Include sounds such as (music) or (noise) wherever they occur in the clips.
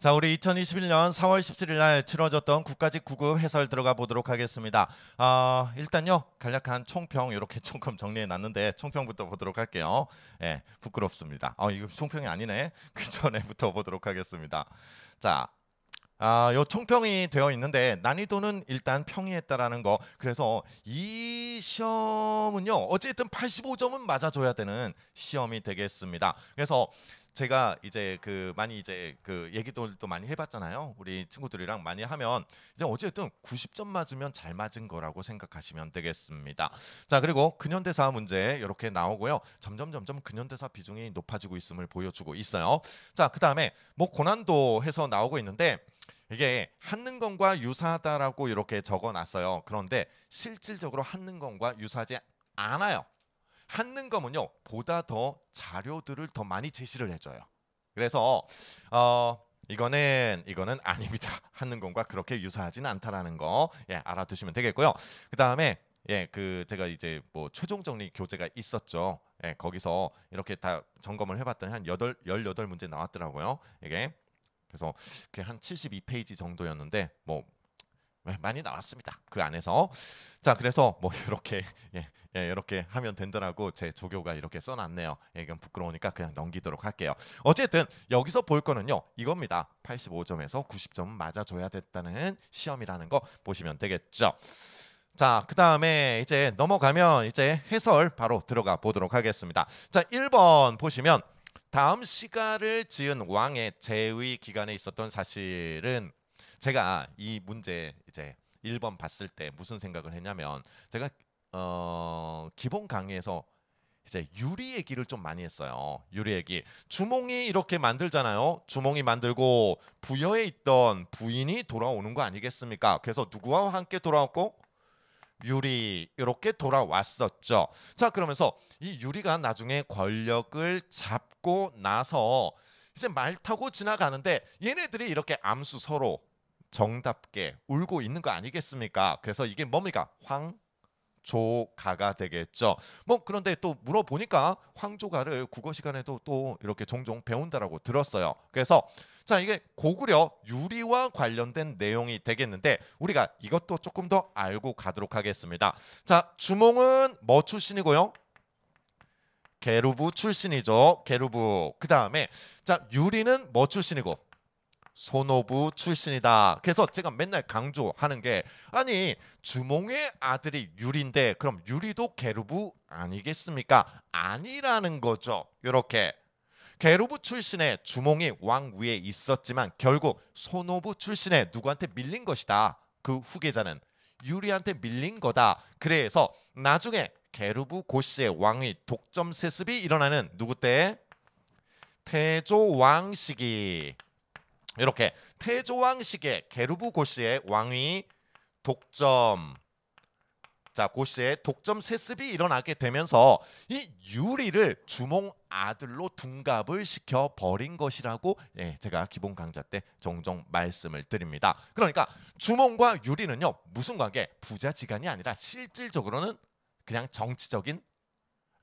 자, 우리 2021년 4월 17일 날 치러졌던 국가직 구급 해설 들어가 보도록 하겠습니다. 아, 일단요. 간략한 총평 이렇게 (laughs) 조금 정리해 놨는데 총평부터 보도록 할게요. 예, 부끄럽습니다. 아, 이거 총평이 아니네. (laughs) 그 전에부터 보도록 하겠습니다. 자, 아, 요 총평이 되어 있는데 난이도는 일단 평이했다라는 거. 그래서 이 시험은요. 어쨌든 85점은 맞아줘야 되는 시험이 되겠습니다. 그래서 제가 이제 그 많이 이제 그 얘기들도 많이 해봤잖아요. 우리 친구들이랑 많이 하면 이제 어쨌든 90점 맞으면 잘 맞은 거라고 생각하시면 되겠습니다. 자 그리고 근현대사 문제 이렇게 나오고요. 점점 점점 근현대사 비중이 높아지고 있음을 보여주고 있어요. 자 그 다음에 뭐 고난도 해서 나오고 있는데. 이게 한능건과 유사하다라고 이렇게 적어놨어요. 그런데 실질적으로 한능건과 유사하지 않아요. 하는 거면요 보다 더 자료들을 더 많이 제시를 해줘요. 그래서 어, 이거는 이거는 (laughs) 아닙니다. 하는 건과 그렇게 유사하지는 않다라는 거 예, 알아두시면 되겠고요. 그 다음에 예, 그 제가 이제 뭐 최종 정리 교재가 있었죠. 예, 거기서 이렇게 다 점검을 해봤더니 한 여덟 열여덟 문제 나왔더라고요. 이게 그래서 그 한 72페이지 정도였는데 뭐 네, 많이 나왔습니다. 그 안에서 자 그래서 뭐 (laughs) 이렇게 예, 예, 이렇게 하면 된다라고 제 조교가 이렇게 써놨네요. 예, 이건 부끄러우니까 그냥 넘기도록 할게요. 어쨌든 여기서 볼 거는요 이겁니다. 85점에서 90점 맞아줘야 됐다는 시험이라는 거 보시면 되겠죠. 자, 그 다음에 이제 넘어가면 이제 해설 바로 들어가 보도록 하겠습니다. 자, 1번 보시면 다음 시가를 지은 왕의 재위 기간에 있었던 사실은 제가 이 문제 이제 1번 봤을 때 무슨 생각을 했냐면 제가 어, 기본 강의에서 이제 유리 얘기를 좀 많이 했어요. 유리 얘기. 주몽이 이렇게 만들잖아요. 주몽이 만들고 부여에 있던 부인이 돌아오는 거 아니겠습니까? 그래서 누구와 함께 돌아왔고 유리 이렇게 돌아왔었죠. 자 그러면서 이 유리가 나중에 권력을 잡고 나서 이제 말 타고 지나가는데 얘네들이 이렇게 암수 서로 정답게 울고 있는 거 아니겠습니까? 그래서 이게 뭡니까? 황 조가가 되겠죠. 뭐 그런데 또 물어보니까 황조가를 국어 시간에도 또 이렇게 종종 배운다라고 들었어요. 그래서 자 이게 고구려 유리와 관련된 내용이 되겠는데 우리가 이것도 조금 더 알고 가도록 하겠습니다. 자 주몽은 뭐 출신이고요? 게루부 출신이죠. 게루부그 다음에 자 유리는 뭐 출신이고 손오부 출신이다. 그래서 제가 맨날 강조하는 게 아니 주몽의 아들이 유리인데 그럼 유리도 게르부 아니겠습니까? 아니라는 거죠. 이렇게 게르부 출신의 주몽이 왕 위에 있었지만 결국 손오부 출신의 누구한테 밀린 것이다. 그 후계자는 유리한테 밀린 거다. 그래서 나중에 게르부 고씨의 왕위 독점 세습이 일어나는 누구 때? 태조 왕 시기. 이렇게 태조왕식의 게르부 고시의 왕위 독점 자고시의 독점 세습이 일어나게 되면서 이 유리를 주몽 아들로 둔갑을 시켜 버린 것이라고 예, 제가 기본 강좌 때 종종 말씀을 드립니다. 그러니까 주몽과 유리는요 무슨 관계? 부자지간이 아니라 실질적으로는 그냥 정치적인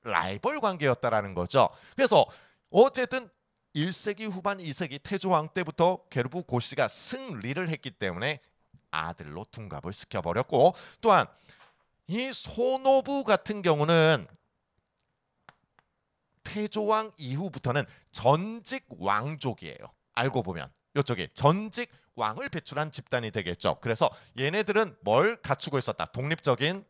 라이벌 관계였다라는 거죠. 그래서 어쨌든 1세기 후반 2세기 태조왕 때부터 게르부 고씨가 승리를 했기 때문에 아들로 둔갑을 시켜버렸고 또한 이 소노부 같은 경우는 태조왕 이후부터는 전직 왕족이에요. 알고 보면 이쪽에 전직 왕을 배출한 집단이 되겠죠. 그래서 얘네들은 뭘 갖추고 있었다. 독립적인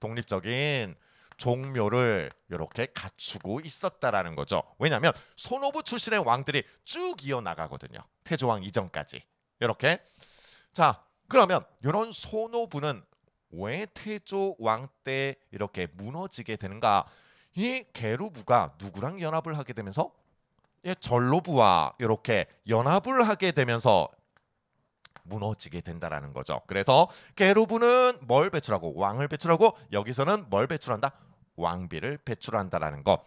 독립적인 종묘를 이렇게 갖추고 있었다라는 거죠. 왜냐하면 손오부 출신의 왕들이 쭉 이어나가거든요. 태조왕 이전까지 이렇게 자 그러면 이런 손오부는 왜 태조 왕때 이렇게 무너지게 되는가? 이 게루부가 누구랑 연합을 하게 되면서 예, 전로부와 이렇게 연합을 하게 되면서 무너지게 된다라는 거죠. 그래서 게루부는 뭘 배출하고 왕을 배출하고 여기서는 뭘 배출한다? 왕비를 배출한다라는 거.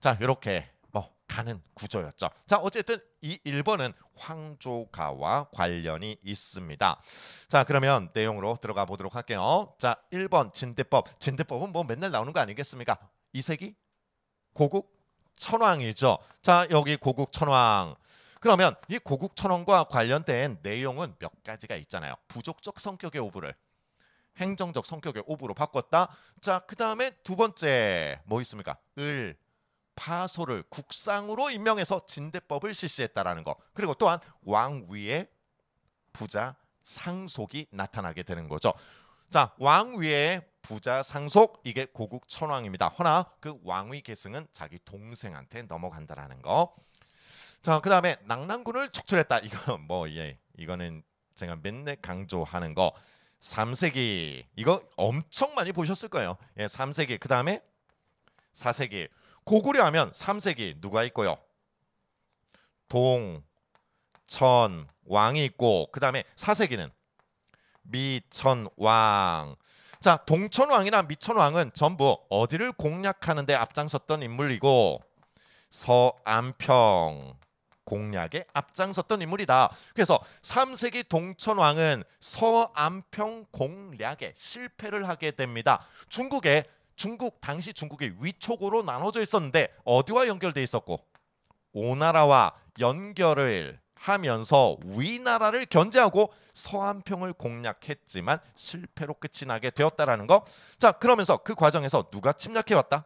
자, 이렇게 뭐 가는 구조였죠. 자, 어쨌든 이 1번은 황조가와 관련이 있습니다. 자, 그러면 내용으로 들어가 보도록 할게요. 자, 1번 진대법. 진대법은 뭐 맨날 나오는 거 아니겠습니까? 이세기 고국 천왕이죠. 자, 여기 고국 천왕. 그러면 이 고국 천왕과 관련된 내용은 몇 가지가 있잖아요. 부족적 성격의 오부를 행정적 성격의 오브로 바꿨다. 자, 그 다음에 두 번째 뭐 있습니까? 을 파소를 국상으로 임명해서 진대법을 실시했다라는 거. 그리고 또한 왕위에 부자 상속이 나타나게 되는 거죠. 자, 왕위에 부자 상속 이게 고국 천왕입니다. 허나 그 왕위 계승은 자기 동생한테 넘어간다라는 거. 자, 그다음에 낙랑군을 축출했다. (laughs) 이건 뭐 예. 이거는 제가 맨날 강조하는 거. 3세기 이거 엄청 많이 보셨을 거예요. 예, 3세기 그 다음에 4세기 고구려 하면 3세기 누가 있고요? 동, 천, 왕이 있고 그 다음에 4세기는 미천왕 자 동천왕이나 미천왕은 전부 어디를 공략하는 데 앞장섰던 인물이고 서안평 공략에 앞장섰던 인물이다. 그래서 3세기 동천왕은 서안평 공략에 실패를 하게 됩니다. 중국의 중국 당시 중국의 위촉으로 나눠져 있었는데 어디와 연결돼 있었고 오나라와 연결을 하면서 위나라를 견제하고 서안평을 공략했지만 실패로 끝이 나게 되었다라는 거. 자, 그러면서 그 과정에서 누가 침략해 왔다?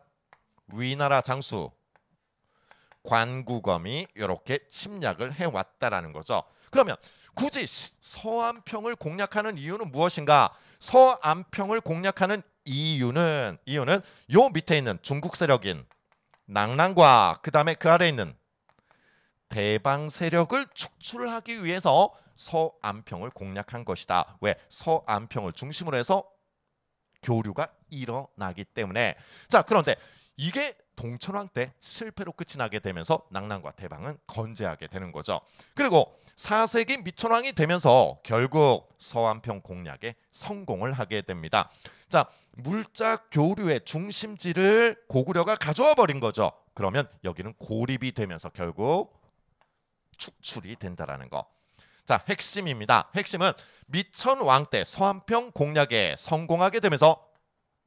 위나라 장수 관구검이 이렇게 침략을 해왔다라는 거죠. 그러면 굳이 서안평을 공략하는 이유는 무엇인가? 서안평을 공략하는 이유는 이유는 요 밑에 있는 중국 세력인 낭랑과 그 다음에 그 아래 있는 대방 세력을 축출하기 위해서 서안평을 공략한 것이다. 왜? 서안평을 중심으로 해서 교류가 일어나기 때문에 자 그런데 이게 동천왕때 실패로 끝이 나게 되면서 낭랑과 태방은 건재하게 되는 거죠. 그리고 4세기 미천왕이 되면서 결국 서한평 공략에 성공을 하게 됩니다. 자, 물자 교류의 중심지를 고구려가 가져와 버린 거죠. 그러면 여기는 고립이 되면서 결국 축출이 된다라는 거. 자, 핵심입니다. 핵심은 미천왕 때 서한평 공략에 성공하게 되면서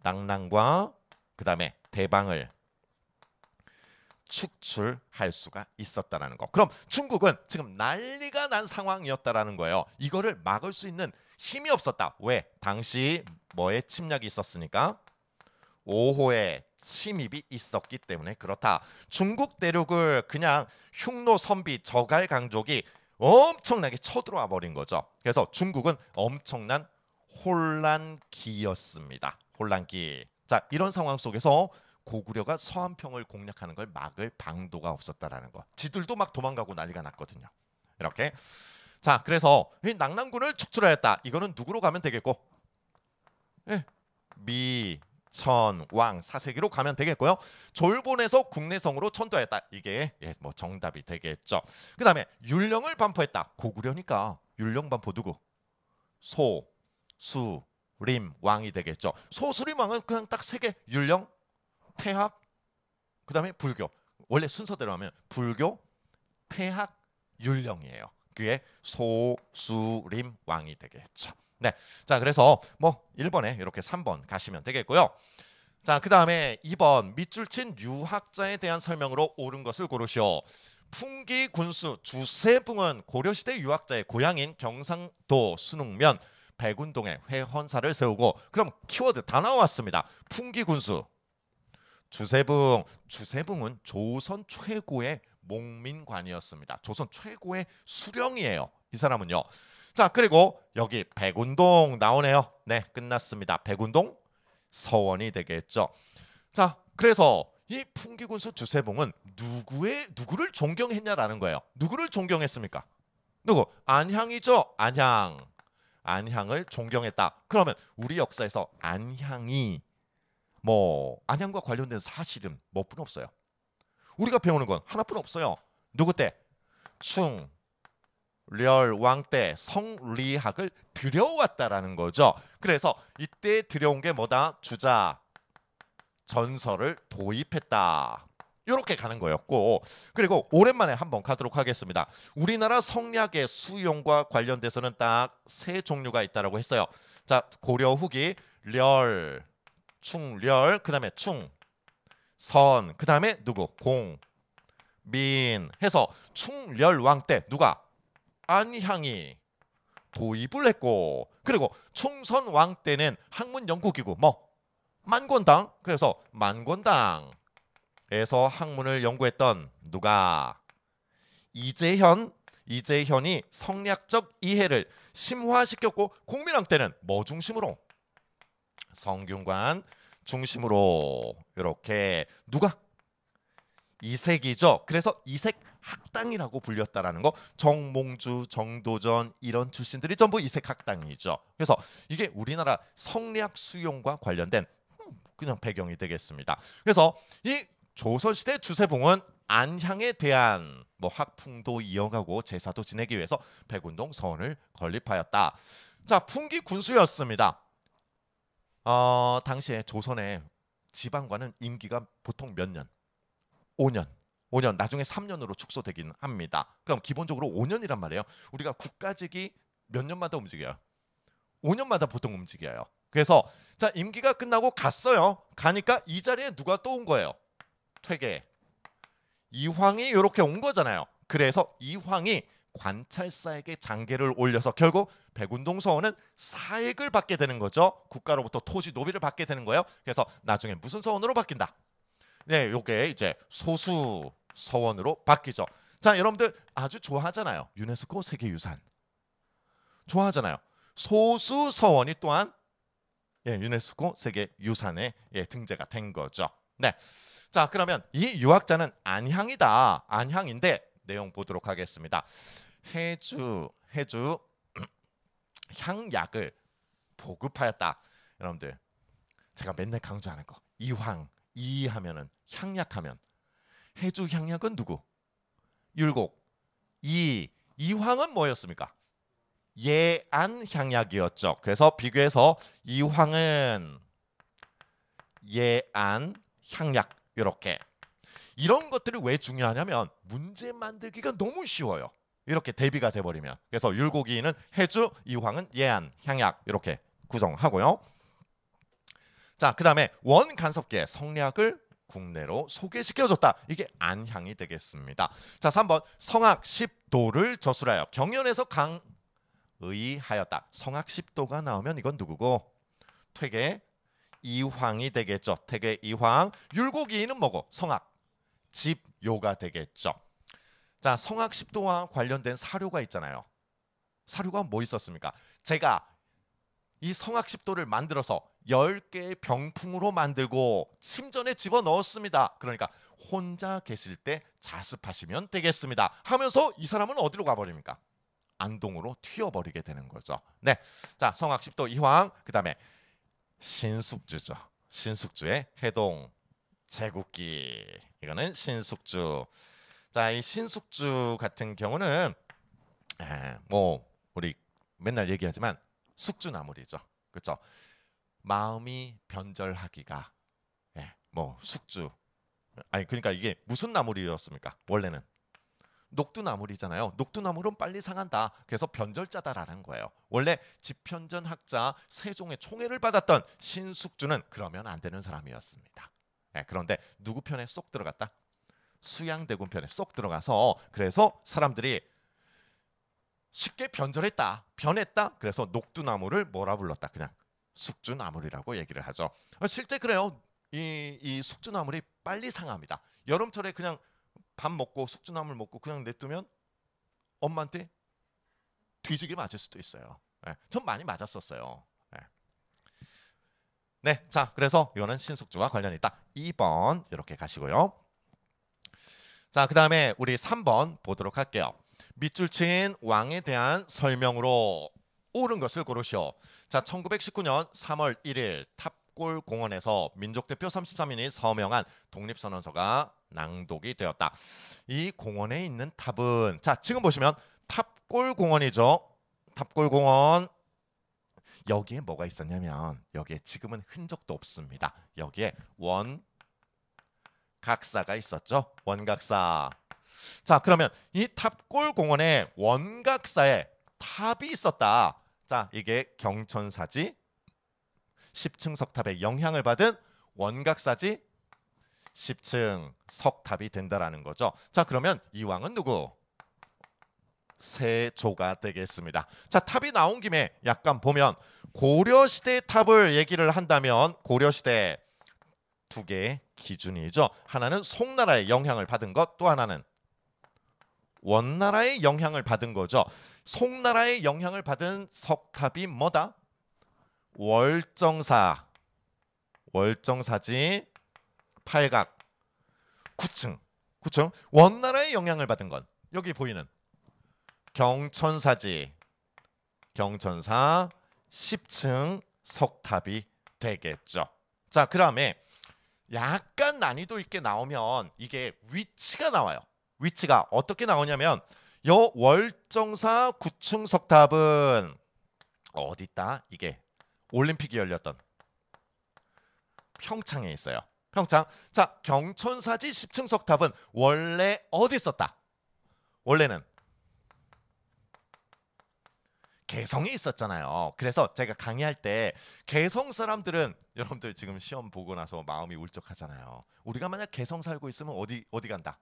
낭랑과 그다음에 대방을 축출할 수가 있었다라는 거. 그럼 중국은 지금 난리가 난 상황이었다라는 거예요. 이거를 막을 수 있는 힘이 없었다. 왜? 당시 뭐의 침략이 있었으니까 오호의 침입이 있었기 때문에 그렇다. 중국 대륙을 그냥 흉노 선비 저갈 강족이 엄청나게 쳐들어와 버린 거죠. 그래서 중국은 엄청난 혼란기였습니다. 혼란기. 자 이런 상황 속에서 고구려가 서한평을 공략하는 걸 막을 방도가 없었다라는 거. 지들도 막 도망가고 난리가 났거든요. 이렇게 자 그래서 이 낙랑군을 축출하였다. 이거는 누구로 가면 되겠고 예. 미, 천, 왕, 사세기로 가면 되겠고요. 졸본에서 국내성으로 천도했다. 이게 예, 뭐 정답이 되겠죠. 그 다음에 율령을 반포했다. 고구려니까 율령 반포 누구? 소, 수, 림 왕이 되겠죠. 소수림 왕은 그냥 딱 세개 율령, 태학, 그 다음에 불교. 원래 순서대로 하면 불교, 태학, 율령이에요. 그게 소수림 왕이 되겠죠. 네, 자 그래서 뭐 1번에 이렇게 3번 가시면 되겠고요. 자그 다음에 2번 밑줄 친 유학자에 대한 설명으로 옳은 것을 고르시오. 풍기 군수 주세붕은 고려시대 유학자의 고향인 경상도 순흥면 백운동의 회헌사를 세우고 그럼 키워드 다 나왔습니다. 풍기군수 주세붕 주세붕은 조선 최고의 목민관이었습니다. 조선 최고의 수령이에요. 이 사람은요. 자 그리고 여기 백운동 나오네요. 네 끝났습니다. 백운동 서원이 되겠죠. 자 그래서 이 풍기군수 주세봉은 누구의 누구를 존경했냐라는 거예요. 누구를 존경했습니까? 누구? 안향이죠. 안향. 안향을 존경했다. 그러면 우리 역사에서 안향이 뭐 안향과 관련된 사실은 뭐뿐 없어요. 우리가 배우는 건 하나뿐 없어요. 누구 때? 충, 렬, 왕때 성리학을 들여왔다라는 거죠. 그래서 이때 들여온 게 뭐다? 주자, 전설을 도입했다. 이렇게 가는 거였고 그리고 오랜만에 한번 가도록 하겠습니다. 우리나라 성략의 수용과 관련돼서는 딱 세 종류가 있다라고 했어요. 자 고려 후기 렬, 충렬, 그 다음에 충, 선, 그 다음에 누구? 공, 민 해서 충렬왕 때 누가? 안향이 도입을 했고 그리고 충선왕 때는 학문 연구기구 뭐 만권당 그래서 만권당 에서 학문을 연구했던 누가 이재현 이재현이 성략적 이해를 심화시켰고 공민왕 때는 뭐 중심으로 성균관 중심으로 이렇게 누가 이색이죠. 그래서 이색 학당이라고 불렸다라는 거 정몽주, 정도전 이런 출신들이 전부 이색 학당이죠. 그래서 이게 우리나라 성리학 수용과 관련된 음, 그냥 배경이 되겠습니다. 그래서 이 조선시대 주세봉은 안향에 대한 뭐 학풍도 이어가고 제사도 지내기 위해서 백운동 서원을 건립하였다. 자, 풍기 군수였습니다. 어, 당시에 조선의 지방관은 임기가 보통 몇 년? 5년. 5년 나중에 3년으로 축소되긴 합니다. 그럼 기본적으로 5년이란 말이에요. 우리가 국가직이 몇 년마다 움직여요? 5년마다 보통 움직여요. 그래서 자 임기가 끝나고 갔어요. 가니까 이 자리에 누가 또 온 거예요. 퇴계 이황이 이렇게 온 거잖아요. 그래서 이황이 관찰사에게 장계를 올려서 결국 백운동 서원은 사액을 받게 되는 거죠. 국가로부터 토지 노비를 받게 되는 거예요. 그래서 나중에 무슨 서원으로 바뀐다. 네, 요게 이제 소수 서원으로 바뀌죠. 자, 여러분들 아주 좋아하잖아요. 유네스코 세계유산. 좋아하잖아요. 소수 서원이 또한 예, 유네스코 세계유산에 예, 등재가 된 거죠. 네. 자, 그러면 이 유학자는 안향이다. 안향인데 내용 보도록 하겠습니다. 해주 해주 (clears throat) 향약을 보급하였다. 여러분들 제가 맨날 강조하는 거 이황 이 하면은 향약하면 해주 향약은 누구? 율곡 이 이황은 뭐였습니까? 예안 향약이었죠. 그래서 비교해서 이황은 예안 향약 이렇게 이런 것들이 왜 중요하냐면 문제 만들기가 너무 쉬워요. 이렇게 대비가 돼버리면 그래서 율곡이는 해주, 이황은 예안, 향약 이렇게 구성하고요. 자, 그 다음에 원간섭계 성략을 국내로 소개시켜줬다. 이게 안향이 되겠습니다. 자, 3번 성악 10도를 저술하여 경연에서 강의하였다. 성악 10도가 나오면 이건 누구고? 퇴계 이황이 되겠죠. 태계 이황. 율곡이는 뭐고? 성악. 집요가 되겠죠. 자, 성악 십도와 관련된 사료가 있잖아요. 사료가 뭐 있었습니까? 제가 이 성악 십도를 만들어서 열개의 병풍으로 만들고 침전에 집어넣었습니다. 그러니까 혼자 계실 때 자습하시면 되겠습니다. 하면서 이 사람은 어디로 가버립니까? 안동으로 튀어버리게 되는 거죠. 네, 자 성악 십도 이황 그 다음에 신숙주죠. 신숙주의 해동 제국기 이거는 신숙주. 자, 이 신숙주 같은 경우는 에, 뭐 우리 맨날 얘기하지만 숙주나물이죠. 그렇죠? 마음이 변절하기가 예, 뭐 숙주 아니 그러니까 이게 무슨 나물이었습니까? 원래는 녹두나물이잖아요. 녹두나물은 빨리 상한다. 그래서 변절자다라는 거예요. 원래 집현전 학자 세종의 총애를 받았던 신숙주는 그러면 안 되는 사람이었습니다. 네, 그런데 누구 편에 쏙 들어갔다? 수양대군 편에 쏙 들어가서 그래서 사람들이 쉽게 변절했다, 변했다. 그래서 녹두나물을 뭐라 불렀다? 그냥 숙주나물이라고 얘기를 하죠. 실제 그래요. 이, 이 숙주나물이 빨리 상합니다. 여름철에 그냥 밥 먹고 숙주나물 먹고 그냥 냅두면 엄마한테 뒤지게 맞을 수도 있어요. 네. 예, 전 많이 맞았었어요. 예. 네. 자 그래서 이거는 신숙주와 관련이 있다. 2번 이렇게 가시고요. 자, 그 다음에 우리 3번 보도록 할게요. 밑줄 친 왕에 대한 설명으로 옳은 것을 고르시오. 자, 1919년 3월 1일 탑 숲골 공원에서 민족 대표 33인이 서명한 독립선언서가 낭독이 되었다. 이 공원에 있는 탑은 자 지금 보시면 탑골 공원이죠. 탑골 공원 여기에 뭐가 있었냐면 여기에 지금은 흔적도 없습니다. 여기에 원 각사가 있었죠. 원각사. 자 그러면 이 탑골 공원에 원각사에 탑이 있었다. 자 이게 경천사지 10층 석탑의 영향을 받은 원각사지 10층 석탑이 된다라는 거죠. 자 그러면 이 왕은 누구? 세조가 되겠습니다. 자 탑이 나온 김에 약간 보면 고려시대 탑을 얘기를 한다면 고려시대 두 개의 기준이죠. 하나는 송나라의 영향을 받은 것, 또 하나는 원나라의 영향을 받은 거죠. 송나라의 영향을 받은 석탑이 뭐다? 월정사 월정사지 팔각 9층 9층 원나라의 영향을 받은 건 여기 보이는 경천사지 경천사 10층 석탑이 되겠죠. 자, 그 다음에 약간 난이도 있게 나오면 이게 위치가 나와요. 위치가 어떻게 나오냐면 요 월정사 9층 석탑은 어디 있다? 이게 올림픽이 열렸던 평창에 있어요. 평창. 자, 경천사지 10층석 탑은 원래 어디 있었다? 원래는 개성이 있었잖아요. 그래서 제가 강의할 때 개성 사람들은 여러분들 지금 시험 보고 나서 마음이 울적하잖아요. 우리가 만약 개성 살고 있으면 어디 어디 간다?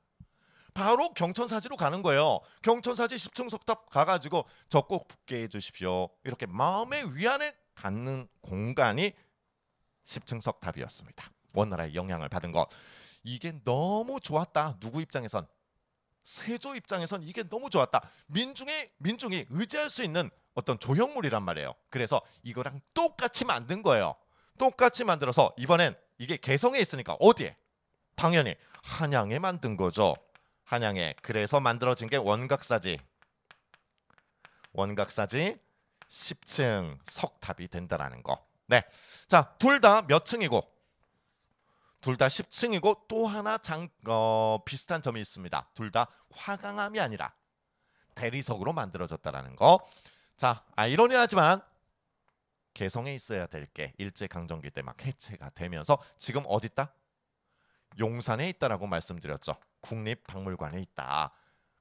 바로 경천사지로 가는 거예요. 경천사지 10층 석탑 가가지고 적곡 붙게 해주십시오. 이렇게 마음의 위안을 갖는 공간이 10층석 탑이었습니다 원나라의 영향을 받은 것. 이게 너무 좋았다. 누구 입장에선 세조 입장에선 이게 너무 좋았다. 민중이 민중이 의지할 수 있는 어떤 조형물이란 말이에요. 그래서 이거랑 똑같이 만든 거예요. 똑같이 만들어서 이번엔 이게 개성에 있으니까 어디에? 당연히 한양에 만든 거죠. 한양에 그래서 만들어진 게 원각사지. 원각사지 10층 석탑이 된다라는 거. 네. 자, 둘 다 몇 층이고 둘 다 10층이고 또 하나 장 어, 비슷한 점이 있습니다. 둘 다 화강암이 아니라 대리석으로 만들어졌다라는 거. 자, 아이러니하지만 개성에 있어야 될 게 일제 강점기 때 막 해체가 되면서 지금 어디 있다? 용산에 있다라고 말씀드렸죠. 국립박물관에 있다.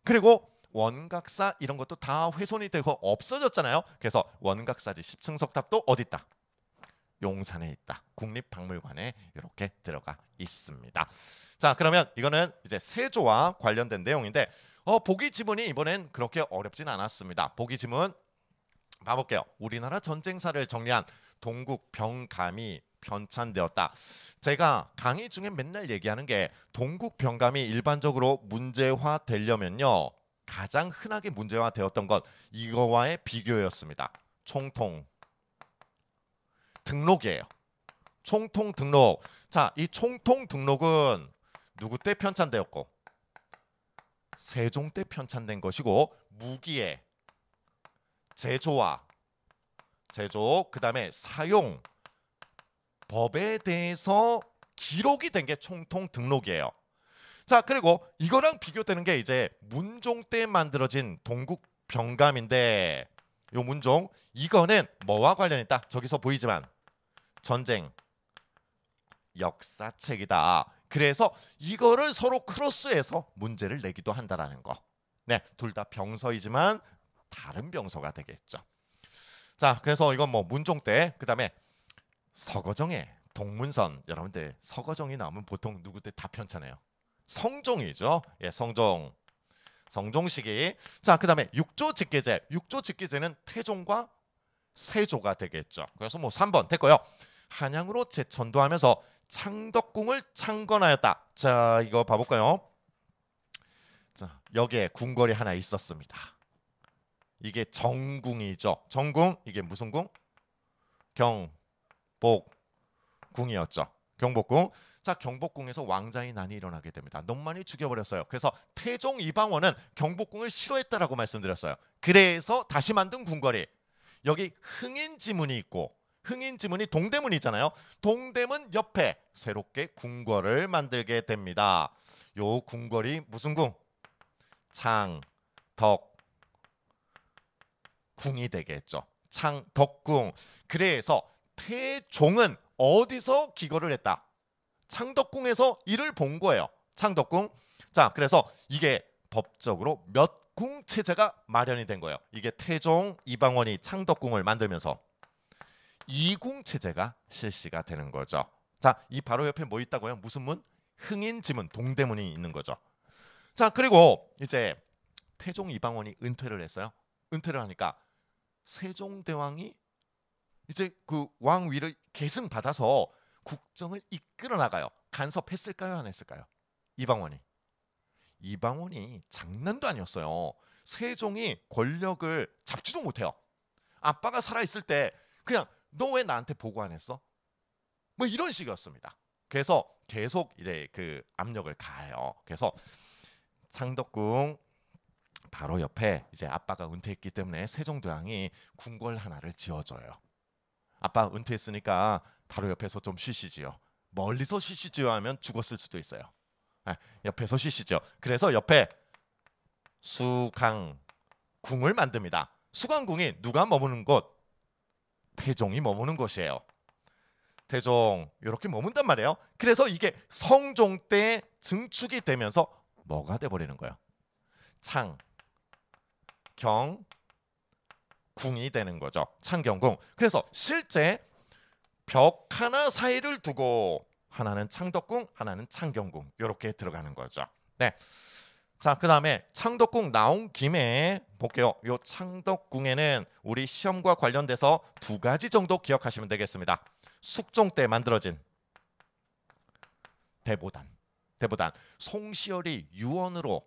그리고 원각사 이런 것도 다 훼손이 되고 없어졌잖아요. 그래서 원각사지 10층석 탑도 어디 있다? 용산에 있다. 국립박물관에 이렇게 들어가 있습니다. 자, 그러면 이거는 이제 세조와 관련된 내용인데 어, 보기 지문이 이번엔 그렇게 어렵진 않았습니다. 보기 지문 봐볼게요. 우리나라 전쟁사를 정리한 동국 병감이 편찬되었다. 제가 강의 중에 맨날 얘기하는 게 동국 병감이 일반적으로 문제화 되려면요. 가장 흔하게 문제화되었던 건 이거와의 비교였습니다. 총통 등록이에요. 총통 등록. 자, 이 총통 등록은 누구 때 편찬되었고 세종 때 편찬된 것이고 무기의 제조와 제조 그다음에 사용 법에 대해서 기록이 된 게 총통 등록이에요. 자 그리고 이거랑 비교되는 게 이제 문종 때 만들어진 동국 병감인데 요 문종 이거는 뭐와 관련 있다 저기서 보이지만 전쟁 역사책이다 그래서 이거를 서로 크로스해서 문제를 내기도 한다라는 거 네, 둘 다 병서이지만 다른 병서가 되겠죠 자 그래서 이건 뭐 문종 때 그다음에 서거정의 동문선 여러분들 서거정이 나오면 보통 누구 때 다 편찮아요 성종이죠. 예, 성종. 성종 시기. 자, 그다음에 육조 직계제. 육조 직계제는 태종과 세조가 되겠죠. 그래서 뭐 3번 됐고요. 한양으로 제천도하면서 창덕궁을 창건하였다. 자, 이거 봐 볼까요? 자, 여기에 궁궐이 하나 있었습니다. 이게 정궁이죠. 정궁 이게 무슨 궁? 경복궁이었죠. 경복궁. 자 경복궁에서 왕자의 난이 일어나게 됩니다. 너무 이 죽여버렸어요. 그래서 태종 이방원은 경복궁을 싫어했다라고 말씀드렸어요. 그래서 다시 만든 궁궐이 여기 흥인지문이 있고 흥인지문이 동대문이잖아요. 동대문 옆에 새롭게 궁궐을 만들게 됩니다. 요 궁궐이 무슨 궁? 창덕 궁이 되겠죠. 창덕궁. 그래서 태종은 어디서 기거를 했다? 창덕궁에서 이를 본 거예요. 창덕궁. 자, 그래서 이게 법적으로 몇 궁 체제가 마련이 된 거예요. 이게 태종, 이방원이 창덕궁을 만들면서 이 궁 체제가 실시가 되는 거죠. 자, 이 바로 옆에 뭐 있다고요? 무슨 문? 흥인지문, 동대문이 있는 거죠. 자, 그리고 이제 태종 이방원이 은퇴를 했어요. 은퇴를 하니까 세종대왕이 이제 그 왕위를 계승받아서 국정을 이끌어 나가요. 간섭했을까요? 안 했을까요? 이방원이. 이방원이 장난도 아니었어요. 세종이 권력을 잡지도 못해요. 아빠가 살아있을 때 그냥 너 왜 나한테 보고 안 했어? 뭐 이런 식이었습니다. 그래서 계속 이제 그 압력을 가해요. 그래서 창덕궁 바로 옆에 이제 아빠가 은퇴했기 때문에 세종도양이 궁궐 하나를 지어줘요. 아빠 은퇴했으니까 바로 옆에서 좀 쉬시지요. 멀리서 쉬시지요 하면 죽었을 수도 있어요. 예, 옆에서 쉬시죠. 그래서 옆에 수강궁을 만듭니다. 수강궁이 누가 머무는 곳? 태종이 머무는 곳이에요. 태종 이렇게 머문단 말이에요. 그래서 이게 성종 때 증축이 되면서 뭐가 돼버리는 거예요. 창, 경, 궁이 되는 거죠. 창경궁. 그래서 실제 벽 하나 사이를 두고 하나는 창덕궁, 하나는 창경궁 이렇게 들어가는 거죠. 네. 자, 그다음에 창덕궁 나온 김에 볼게요. 요 창덕궁에는 우리 시험과 관련돼서 두 가지 정도 기억하시면 되겠습니다. 숙종 때 만들어진 대보단. 대보단. 송시열이 유언으로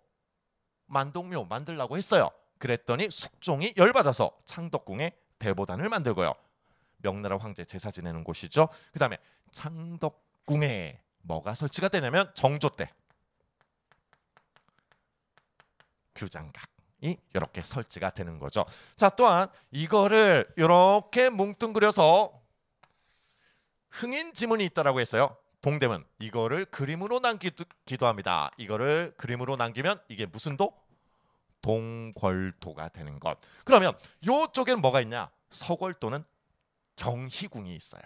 만동묘 만들라고 했어요. 그랬더니 숙종이 열받아서 창덕궁에 대보단을 만들고요. 명나라 황제 제사 지내는 곳이죠. 그다음에 창덕궁에 뭐가 설치가 되냐면 정조 때 규장각이 이렇게 설치가 되는 거죠. 자, 또한 이거를 이렇게 뭉뚱그려서 흥인 지문이 있다라고 했어요. 동대문 이거를 그림으로 남기도 합니다. 이거를 그림으로 남기면 이게 무슨 도? 동궐도가 되는 것. 그러면 요쪽에는 뭐가 있냐? 서궐도는 경희궁이 있어요.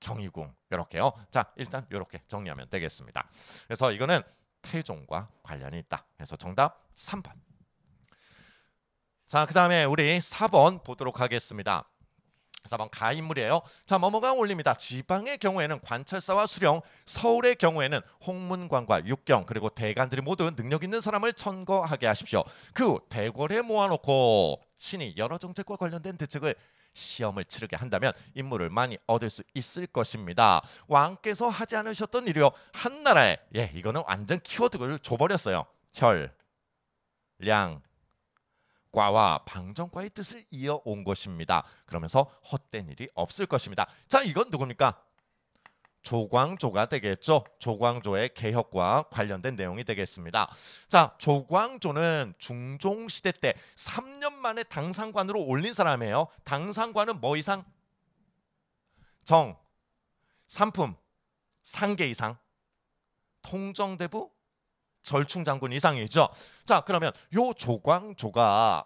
경희궁 이렇게요. 자 일단 이렇게 정리하면 되겠습니다. 그래서 이거는 태종과 관련이 있다. 그래서 정답 3번. 자, 그 다음에 우리 4번 보도록 하겠습니다. 4번 가인물이에요. 자, 뭐뭐가 올립니다. 지방의 경우에는 관찰사와 수령, 서울의 경우에는 홍문관과 육경 그리고 대관들이 모두 능력 있는 사람을 천거하게 하십시오. 그 대궐에 모아놓고 친히 여러 정책과 관련된 대책을 시험을 치르게 한다면 인물을 많이 얻을 수 있을 것입니다. 왕께서 하지 않으셨던 일이요. 한 나라에 예, 이거는 완전 키워드를 줘버렸어요. 혈, 량, 과와 방정과의 뜻을 이어온 것입니다. 그러면서 헛된 일이 없을 것입니다. 자, 이건 누굽니까? 조광조가 되겠죠. 조광조의 개혁과 관련된 내용이 되겠습니다. 자, 조광조는 중종 시대 때 3년 만에 당상관으로 올린 사람이에요. 당상관은 뭐 이상? 정, 상품, 상계 이상, 통정대부, 절충 장군 이상이죠. 자, 그러면 요 조광조가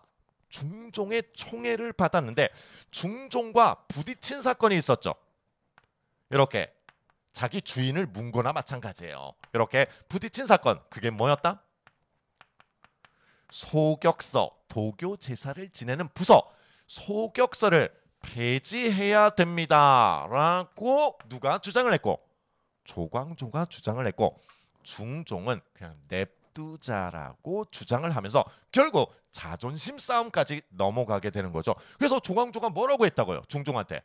중종의 총애를 받았는데 중종과 부딪힌 사건이 있었죠. 이렇게 자기 주인을 문거나 마찬가지예요. 이렇게 부딪힌 사건 그게 뭐였다? 소격서 도교 제사를 지내는 부서 소격서를 폐지해야 됩니다라고 누가 주장을 했고 조광조가 주장을 했고 중종은 그냥 냅두자라고 주장을 하면서 결국 자존심 싸움까지 넘어가게 되는 거죠. 그래서 조광조가 뭐라고 했다고요? 중종한테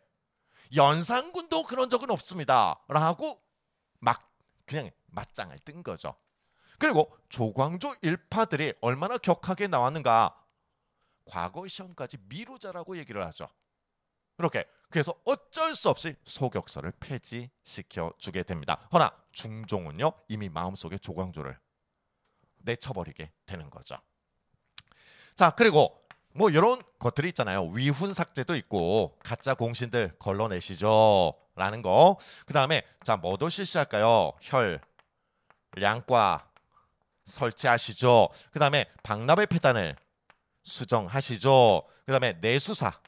연산군도 그런 적은 없습니다라고 막 그냥 맞짱을 뜬 거죠. 그리고 조광조 일파들이 얼마나 격하게 나왔는가 과거 시험까지 미루자라고 얘기를 하죠. 그렇게 그래서 어쩔 수 없이 소격서를 폐지시켜 주게 됩니다. 허나 중종은요 이미 마음속에 조광조를 내쳐버리게 되는 거죠. 자 그리고 뭐 이런 것들이 있잖아요. 위훈 삭제도 있고 가짜 공신들 걸러내시죠. 라는 거. 그 다음에 자 뭐도 실시할까요? 혈, 양과 설치하시죠. 그 다음에 박나발 폐단을 수정하시죠. 그 다음에 내수사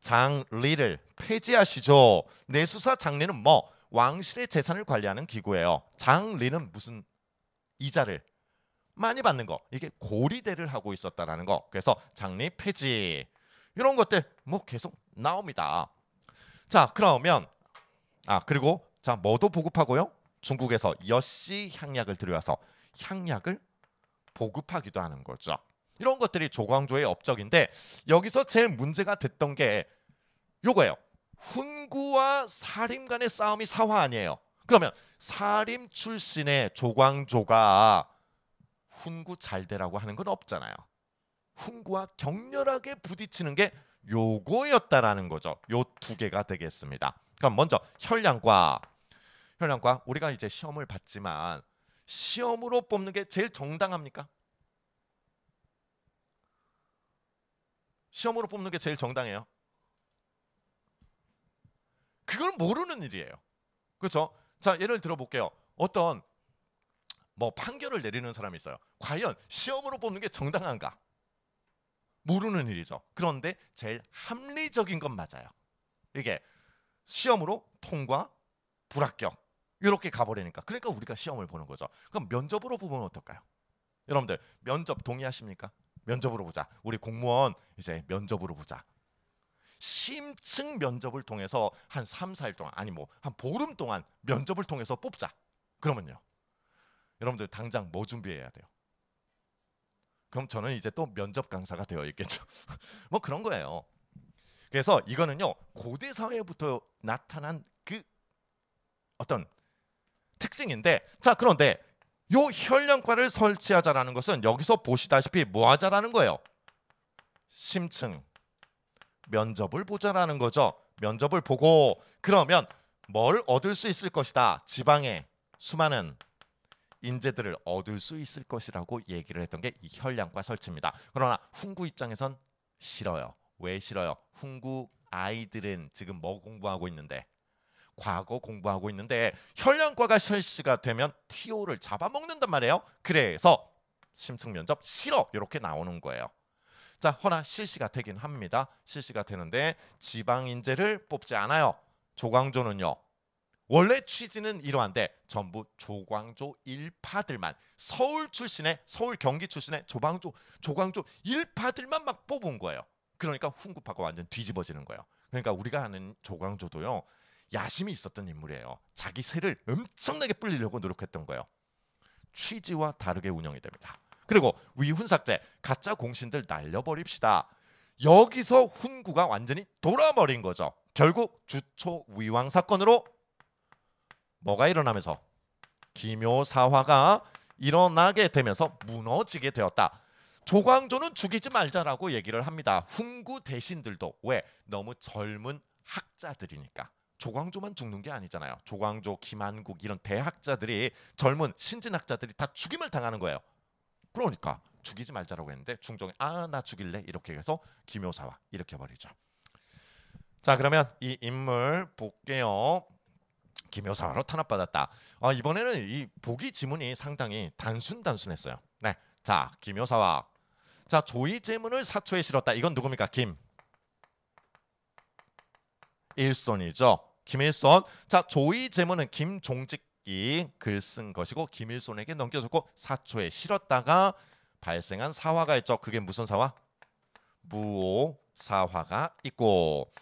장리를 폐지하시죠. 내수사 장리는 뭐 왕실의 재산을 관리하는 기구예요. 장리는 무슨 이자를 많이 받는 거 이게 고리대를 하고 있었다라는 거 그래서 장리 폐지 이런 것들 뭐 계속 나옵니다 자 그러면 아 그리고 자 뭐도 보급하고요 중국에서 여씨 향약을 들여와서 향약을 보급하기도 하는 거죠 이런 것들이 조광조의 업적인데 여기서 제일 문제가 됐던 게 요거예요 훈구와 사림 간의 싸움이 사화 아니에요. 그러면 사림 출신의 조광조가 훈구 잘되라고 하는 건 없잖아요. 훈구와 격렬하게 부딪히는 게 요거였다라는 거죠. 요 두 개가 되겠습니다. 그럼 먼저 혈량과 혈량과 우리가 이제 시험을 봤지만 시험으로 뽑는 게 제일 정당합니까? 시험으로 뽑는 게 제일 정당해요. 그걸 모르는 일이에요. 그렇죠? 자, 예를 들어 볼게요. 어떤 뭐 판결을 내리는 사람이 있어요. 과연 시험으로 보는게 정당한가? 모르는 일이죠. 그런데 제일 합리적인 건 맞아요. 이게 시험으로 통과, 불합격 이렇게 가버리니까 그러니까 우리가 시험을 보는 거죠. 그럼 면접으로 보면 어떨까요? 여러분들 면접 동의하십니까? 면접으로 보자. 우리 공무원 이제 면접으로 보자. 심층 면접을 통해서 한 3, 4일 동안 아니 뭐 한 보름 동안 면접을 통해서 뽑자. 그러면요. 여러분들 당장 뭐 준비해야 돼요? 그럼 저는 이제 또 면접 강사가 되어 있겠죠. (laughs) 뭐 그런 거예요. 그래서 이거는요. 고대 사회부터 나타난 그 어떤 특징인데 자, 그런데 요 혈령과를 설치하자라는 것은 여기서 보시다시피 뭐 하자라는 거예요. 심층 면접을 보자라는 거죠. 면접을 보고 그러면 뭘 얻을 수 있을 것이다. 지방의 수많은 인재들을 얻을 수 있을 것이라고 얘기를 했던 게 이 혈량과 설치입니다. 그러나 훈구 입장에선 싫어요. 왜 싫어요? 훈구 아이들은 지금 뭐 공부하고 있는데 과거 공부하고 있는데 혈량과가 설치가 되면 TO를 잡아먹는단 말이에요. 그래서 심층 면접 싫어 이렇게 나오는 거예요. 자, 허나 실시가 되긴 합니다. 실시가 되는데 지방 인재를 뽑지 않아요. 조광조는요. 원래 취지는 이러한데 전부 조광조 일파들만 서울 출신의 서울 경기 출신의 조방조 조광조 일파들만 막 뽑은 거예요. 그러니까 훈구파가 완전 뒤집어지는 거예요. 그러니까 우리가 아는 조광조도요. 야심이 있었던 인물이에요. 자기 세를 엄청나게 불리려고 노력했던 거예요. 취지와 다르게 운영이 됩니다. 그리고 위훈삭제 가짜 공신들 날려버립시다. 여기서 훈구가 완전히 돌아버린 거죠. 결국 주초 위왕 사건으로 뭐가 일어나면서 기묘사화가 일어나게 되면서 무너지게 되었다. 조광조는 죽이지 말자라고 얘기를 합니다. 훈구 대신들도 왜 너무 젊은 학자들이니까 조광조만 죽는 게 아니잖아요. 조광조, 김한국 이런 대학자들이 젊은 신진학자들이 다 죽임을 당하는 거예요. 그러니까 죽이지 말자라고 했는데 중종이 아 나 죽일래 이렇게 해서 김효사와 이렇게 버리죠. 자 그러면 이 인물 볼게요. 김효사로 탄압받았다. 아, 이번에는 이 보기 지문이 상당히 단순 단순했어요. 네, 자 김효사와 자 조이 제문을 사초에 실었다. 이건 누굽니까? 김 일손이죠. 김일손. 자 조이 제문은 김종직 이글쓴 것이고 김일손에게 넘겨줬고 사초에 실었다가 발생한 사화가 있죠. 그게 무슨 사화? 무오 사화가 있고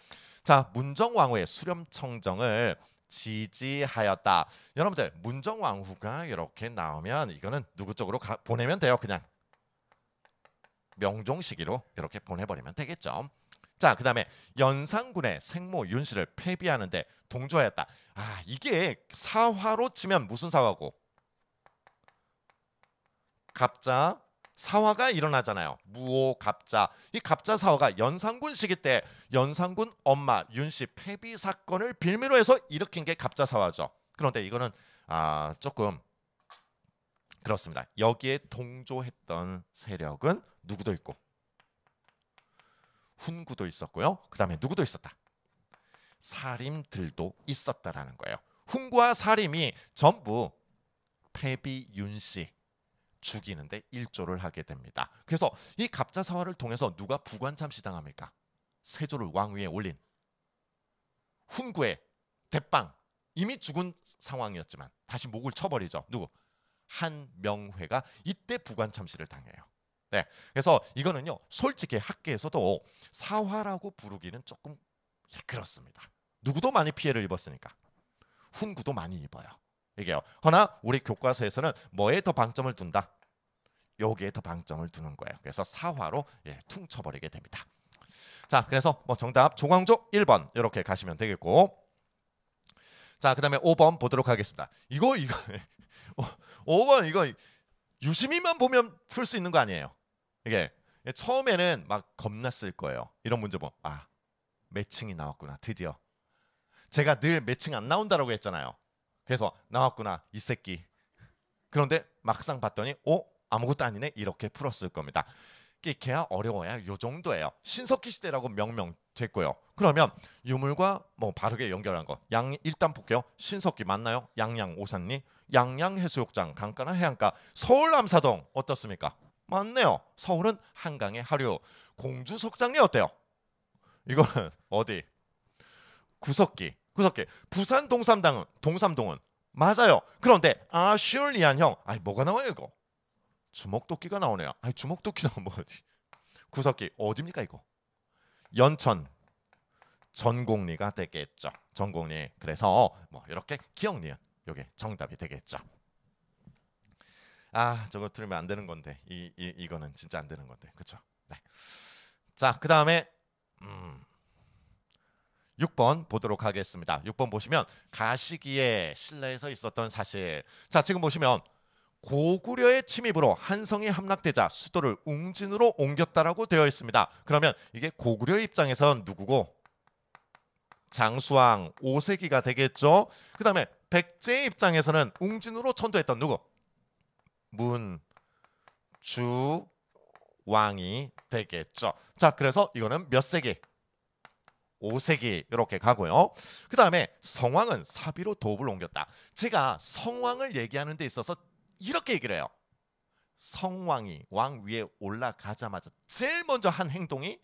자 문정왕후의 수렴청정을 지지하였다. 여러분들 문정왕후가 이렇게 나오면 이거는 누구 쪽으로 가, 보내면 돼요. 그냥 명종 시기로 이렇게 보내버리면 되겠죠. 자, 그다음에 연산군의 생모 윤씨를 폐비하는데 동조하였다. 아, 이게 사화로 치면 무슨 사화고? 갑자 사화가 일어나잖아요. 무오 갑자. 이 갑자 사화가 연산군 시기 때 연산군 엄마 윤씨 폐비 사건을 빌미로 해서 일으킨 게 갑자 사화죠. 그런데 이거는 아, 조금 그렇습니다. 여기에 동조했던 세력은 누구도 있고 훈구도 있었고요. 그 다음에 누구도 있었다. 사림들도 있었다라는 거예요. 훈구와 사림이 전부 패비윤 씨 죽이는데 일조를 하게 됩니다. 그래서 이 갑자사화를 통해서 누가 부관참시당합니까? 세조를 왕위에 올린 훈구의 대빵 이미 죽은 상황이었지만 다시 목을 쳐버리죠. 누구? 한명회가 이때 부관참시를 당해요. 네. 그래서 이거는요. 솔직히 학계에서도 사화라고 부르기는 조금 그렇습니다. 누구도 많이 피해를 입었으니까. 훈구도 많이 입어요. 이게요. 허나 우리 교과서에서는 뭐에 더 방점을 둔다. 여기에 더 방점을 두는 거예요. 그래서 사화로 예, 퉁쳐버리게 됩니다. 자, 그래서 뭐 정답 조광조 1번 이렇게 가시면 되겠고. 자, 그다음에 5번 보도록 하겠습니다. 이거 이거 5번 (laughs) 이거 유시민만 보면 풀 수 있는 거 아니에요. 이게 처음에는 막 겁났을 거예요. 이런 문제 보면 아 매칭이 나왔구나 드디어. 제가 늘 매칭 안 나온다라고 했잖아요. 그래서 나왔구나 이 새끼. 그런데 막상 봤더니 오 어? 아무것도 아니네 이렇게 풀었을 겁니다. 걔야 어려워야 요 정도예요. 신석기 시대라고 명명됐고요. 그러면 유물과 뭐 바르게 연결한 거. 양 일단 볼게요. 신석기 맞나요? 양양 오산리, 양양 해수욕장, 강가나 해안가, 서울 남사동 어떻습니까? 맞네요. 서울은 한강의 하류. 공주 석장리 어때요? 이거는 (laughs) 어디? 구석기. 구석기. 부산 동삼당은 동삼동은 맞아요. 그런데 아쉬울 리안 형. 아이 뭐가 나와요 이거? 주먹도끼가 나오네요. 아이 주먹도끼 나온 뭐지? 구석기 어디입니까 이거? 연천 전곡리가 되겠죠. 전곡리. 그래서 뭐 이렇게 기억니은 이게 정답이 되겠죠. 아 저거 들으면 안 되는 건데 이, 이 이거는 진짜 안 되는 건데 그렇죠? 네. 자그 다음에 음, 6번 보도록 하겠습니다. 6번 보시면 가시기에 실내에서 있었던 사실. 자 지금 보시면 고구려의 침입으로 한성이 함락되자 수도를 웅진으로 옮겼다라고 되어 있습니다. 그러면 이게 고구려 입장에선 누구고 장수왕 5세기가 되겠죠. 그 다음에 백제 입장에서는 웅진으로 천도했던 누구? 문주 왕이 되겠죠. 자, 그래서 이거는 몇 세기? 5세기 이렇게 가고요. 그 다음에 성왕은 사비로 도읍을 옮겼다. 제가 성왕을 얘기하는 데 있어서 이렇게 얘기를 해요. 성왕이 왕 위에 올라가자마자 제일 먼저 한 행동이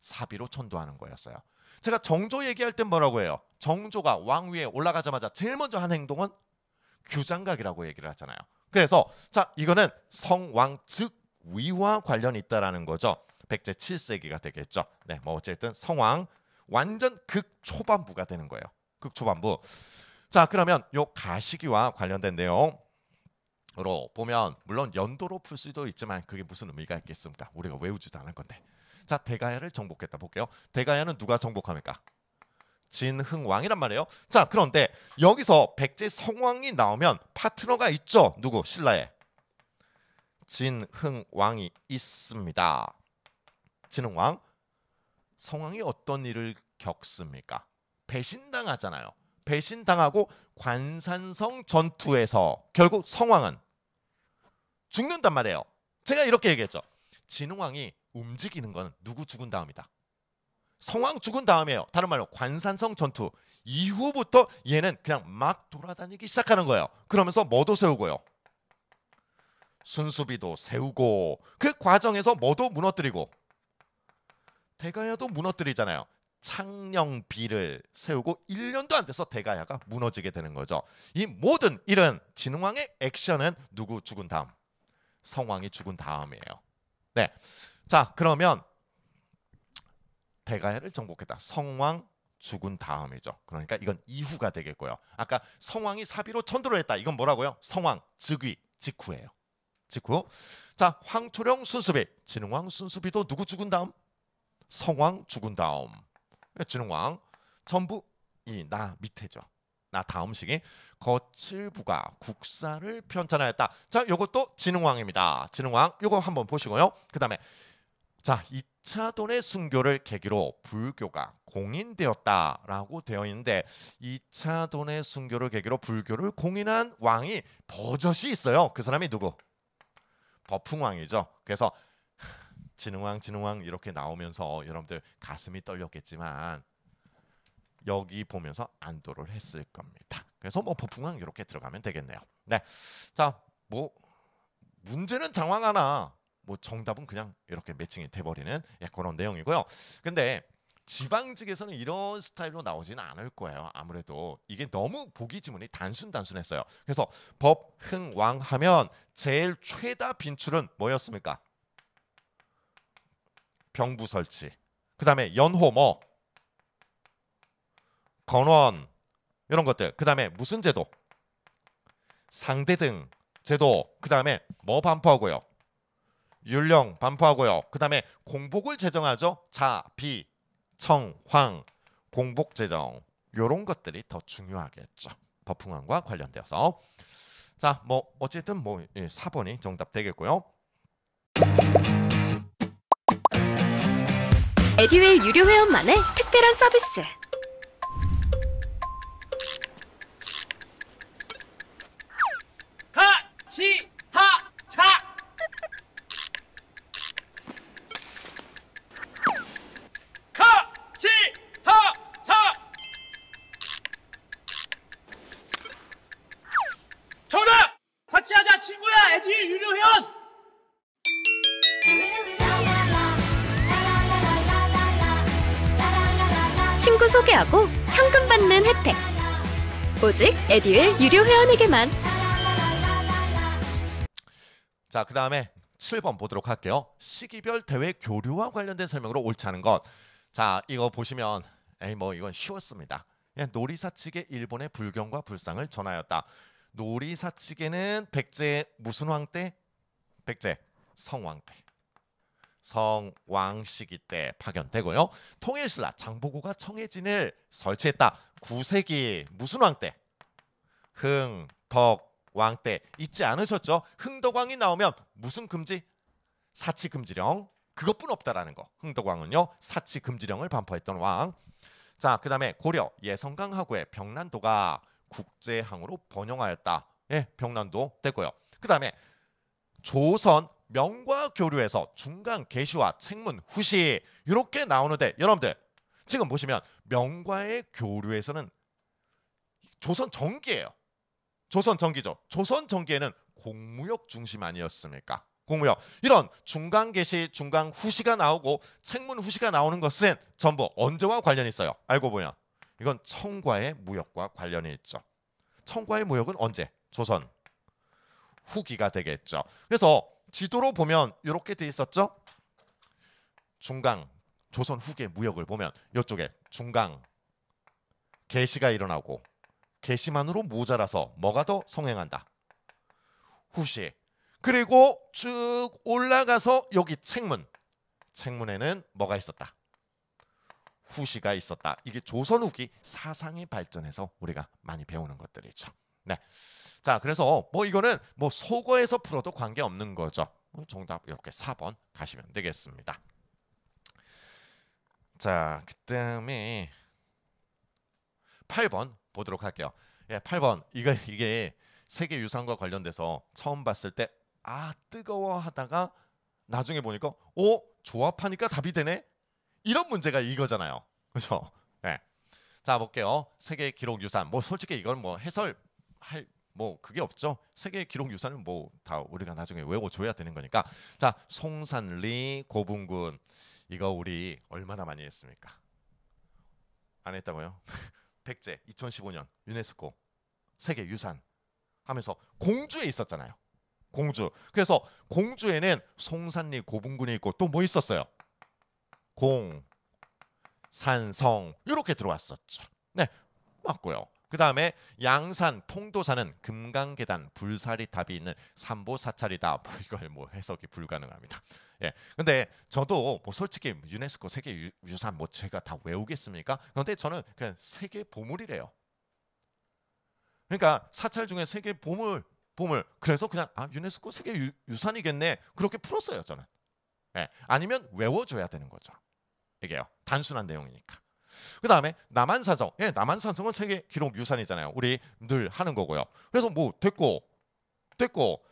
사비로 천도하는 거였어요. 제가 정조 얘기할 땐 뭐라고 해요? 정조가 왕 위에 올라가자마자 제일 먼저 한 행동은 규장각이라고 얘기를 하잖아요. 그래서 자 이거는 성왕 즉 위와 관련이 있다라는 거죠. 백제 7세기가 되겠죠. 네, 뭐 어쨌든 성왕 완전 극 초반부가 되는 거예요. 극 초반부. 자 그러면 요 가시기와 관련된 내용으로 보면 물론 연도로 풀 수도 있지만 그게 무슨 의미가 있겠습니까? 우리가 외우지도 않을 건데. 자 대가야를 정복했다 볼게요. 대가야는 누가 정복합니까? 진흥왕이란 말이에요. 자, 그런데 여기서 백제 성왕이 나오면 파트너가 있죠. 누구? 신라에 진흥왕이 있습니다. 진흥왕 성왕이 어떤 일을 겪습니까? 배신당하잖아요. 배신당하고 관산성 전투에서 결국 성왕은 죽는단 말이에요. 제가 이렇게 얘기했죠. 진흥왕이 움직이는 건 누구 죽은 다음이다. 성왕 죽은 다음에요. 다른 말로 관산성 전투 이후부터 얘는 그냥 막 돌아다니기 시작하는 거예요. 그러면서 뭐도 세우고요. 순수비도 세우고 그 과정에서 뭐도 무너뜨리고 대가야도 무너뜨리잖아요. 창령비를 세우고 1년도 안 돼서 대가야가 무너지게 되는 거죠. 이 모든 일은 진흥왕의 액션은 누구 죽은 다음? 성왕이 죽은 다음이에요. 네. 자, 그러면 베가야를 정복했다. 성왕 죽은 다음이죠. 그러니까 이건 이후가 되겠고요. 아까 성왕이 사비로 천도를 했다. 이건 뭐라고요? 성왕 즉위 직후예요. 직후. 자 황초령 순수비 진흥왕 순수비도 누구 죽은 다음? 성왕 죽은 다음. 네, 진흥왕 전부 이 나 밑에죠. 나 다음 시기 거칠부가 국사를 편찬하였다. 자, 요것도 진흥왕입니다. 진흥왕 요거 한번 보시고요. 그다음에 자, 이 차돈의 순교를 계기로 불교가 공인되었다라고 되어 있는데 이차돈의 순교를 계기로 불교를 공인한 왕이 버젓이 있어요. 그 사람이 누구? 버풍왕이죠. 그래서 진흥왕 진흥왕 이렇게 나오면서 여러분들 가슴이 떨렸겠지만 여기 보면서 안도를 했을 겁니다. 그래서 뭐 버풍왕 이렇게 들어가면 되겠네요. 네, 자 뭐 문제는 장황 하나 뭐 정답은 그냥 이렇게 매칭이 돼버리는 예, 그런 내용이고요. 근데 지방직에서는 이런 스타일로 나오지는 않을 거예요. 아무래도 이게 너무 보기 지문이 단순 단순했어요. 그래서 법, 흥, 왕 하면 제일 최다 빈출은 뭐였습니까? 병부 설치. 그다음에 연호 뭐 건원 이런 것들. 그다음에 무슨 제도? 상대 등 제도. 그다음에 뭐 반포하고요. 윤령 반포하고요. 그 다음에 공복을 제정하죠. 자, 비, 청, 황, 공복 제정 요런 것들이 더 중요하겠죠. 법흥왕과 관련되어서 자, 뭐 어쨌든 뭐 4번이 예, 정답 되겠고요. 에듀윌 유료 회원만의 특별한 서비스. 같이 오직 에듀의 유료 회원에게만. 자, 그 다음에 7번 보도록 할게요. 시기별 대회 교류와 관련된 설명으로 옳지 않은 것. 자, 이거 보시면 에이 뭐 이건 쉬웠습니다. 놀이사 측의 일본의 불경과 불상을 전하였다. 놀이사 측에는 백제 무슨 왕 때? 백제 성왕 때. 성왕 시기 때 파견되고요. 통일신라 장보고가 청해진을 설치했다. 9세기 무슨 왕 때? 흥덕 왕때 잊지 않으셨죠? 흥덕왕이 나오면 무슨 금지? 사치 금지령. 그것뿐 없다라는 거. 흥덕왕은요. 사치 금지령을 반포했던 왕. 자, 그다음에 고려 예성강 하구의 병난도가 국제항으로 번영하였다. 예, 병난도 됐고요. 그다음에 조선 명과 교류에서 중간 개시와 책문 후시 이렇게 나오는데 여러분들 지금 보시면 명과의 교류에서는 조선 전기예요. 조선 전기죠. 조선 전기에는 공무역 중심 아니었습니까? 공무역 이런 중간 개시, 중간 후시가 나오고 책문 후시가 나오는 것은 전부 언제와 관련이 있어요? 알고 보면 이건 청과의 무역과 관련이 있죠. 청과의 무역은 언제? 조선 후기가 되겠죠. 그래서 지도로 보면 이렇게 돼 있었죠. 중강 조선 후기의 무역을 보면 이쪽에 중강 개시가 일어나고 개시만으로 모자라서 뭐가 더 성행한다. 후시 그리고 쭉 올라가서 여기 책문 책문에는 뭐가 있었다. 후시가 있었다. 이게 조선 후기 사상이 발전해서 우리가 많이 배우는 것들이죠. 네. 자, 그래서 뭐 이거는 뭐 속어에서 풀어도 관계없는 거죠. 어, 정답 이렇게 4번 가시면 되겠습니다. 자, 그다음에 8번 보도록 할게요. 예, 8번. 이거 이게 세계 유산과 관련돼서 처음 봤을 때 아, 뜨거워 하다가 나중에 보니까 오, 어, 조합하니까 답이 되네. 이런 문제가 이거잖아요. 그렇죠? 예. 자, 볼게요. 세계 기록 유산. 뭐 솔직히 이건 뭐 해설할 뭐 그게 없죠. 세계 기록 유산은 뭐 다 우리가 나중에 외워줘야 되는 거니까. 자, 송산리 고분군 이거 우리 얼마나 많이 했습니까? 안 했다고요? (laughs) 백제 2015년 유네스코 세계 유산 하면서 공주에 있었잖아요. 공주. 그래서 공주에는 송산리 고분군이 있고 또 뭐 있었어요? 공 산성 이렇게 들어왔었죠. 네, 맞고요. 그 다음에 양산, 통도산은 금강계단, 불사리탑이 있는 삼보사찰이다. (laughs) 뭐 이걸 뭐 해석이 불가능합니다. 예. 근데 저도 뭐 솔직히 유네스코 세계 유산 뭐 제가 다 외우겠습니까? 그런데 저는 그냥 세계 보물이래요. 그러니까 사찰 중에 세계 보물, 보물. 그래서 그냥 아 유네스코 세계 유, 유산이겠네. 그렇게 풀었어요 저는. 예. 아니면 외워줘야 되는 거죠. 이게요. 단순한 내용이니까. 그 다음에 남한산성. 예, 남한산성은 세계 기록 유산이잖아요. 우리 늘 하는 거고요. 그래서 뭐 됐고 됐고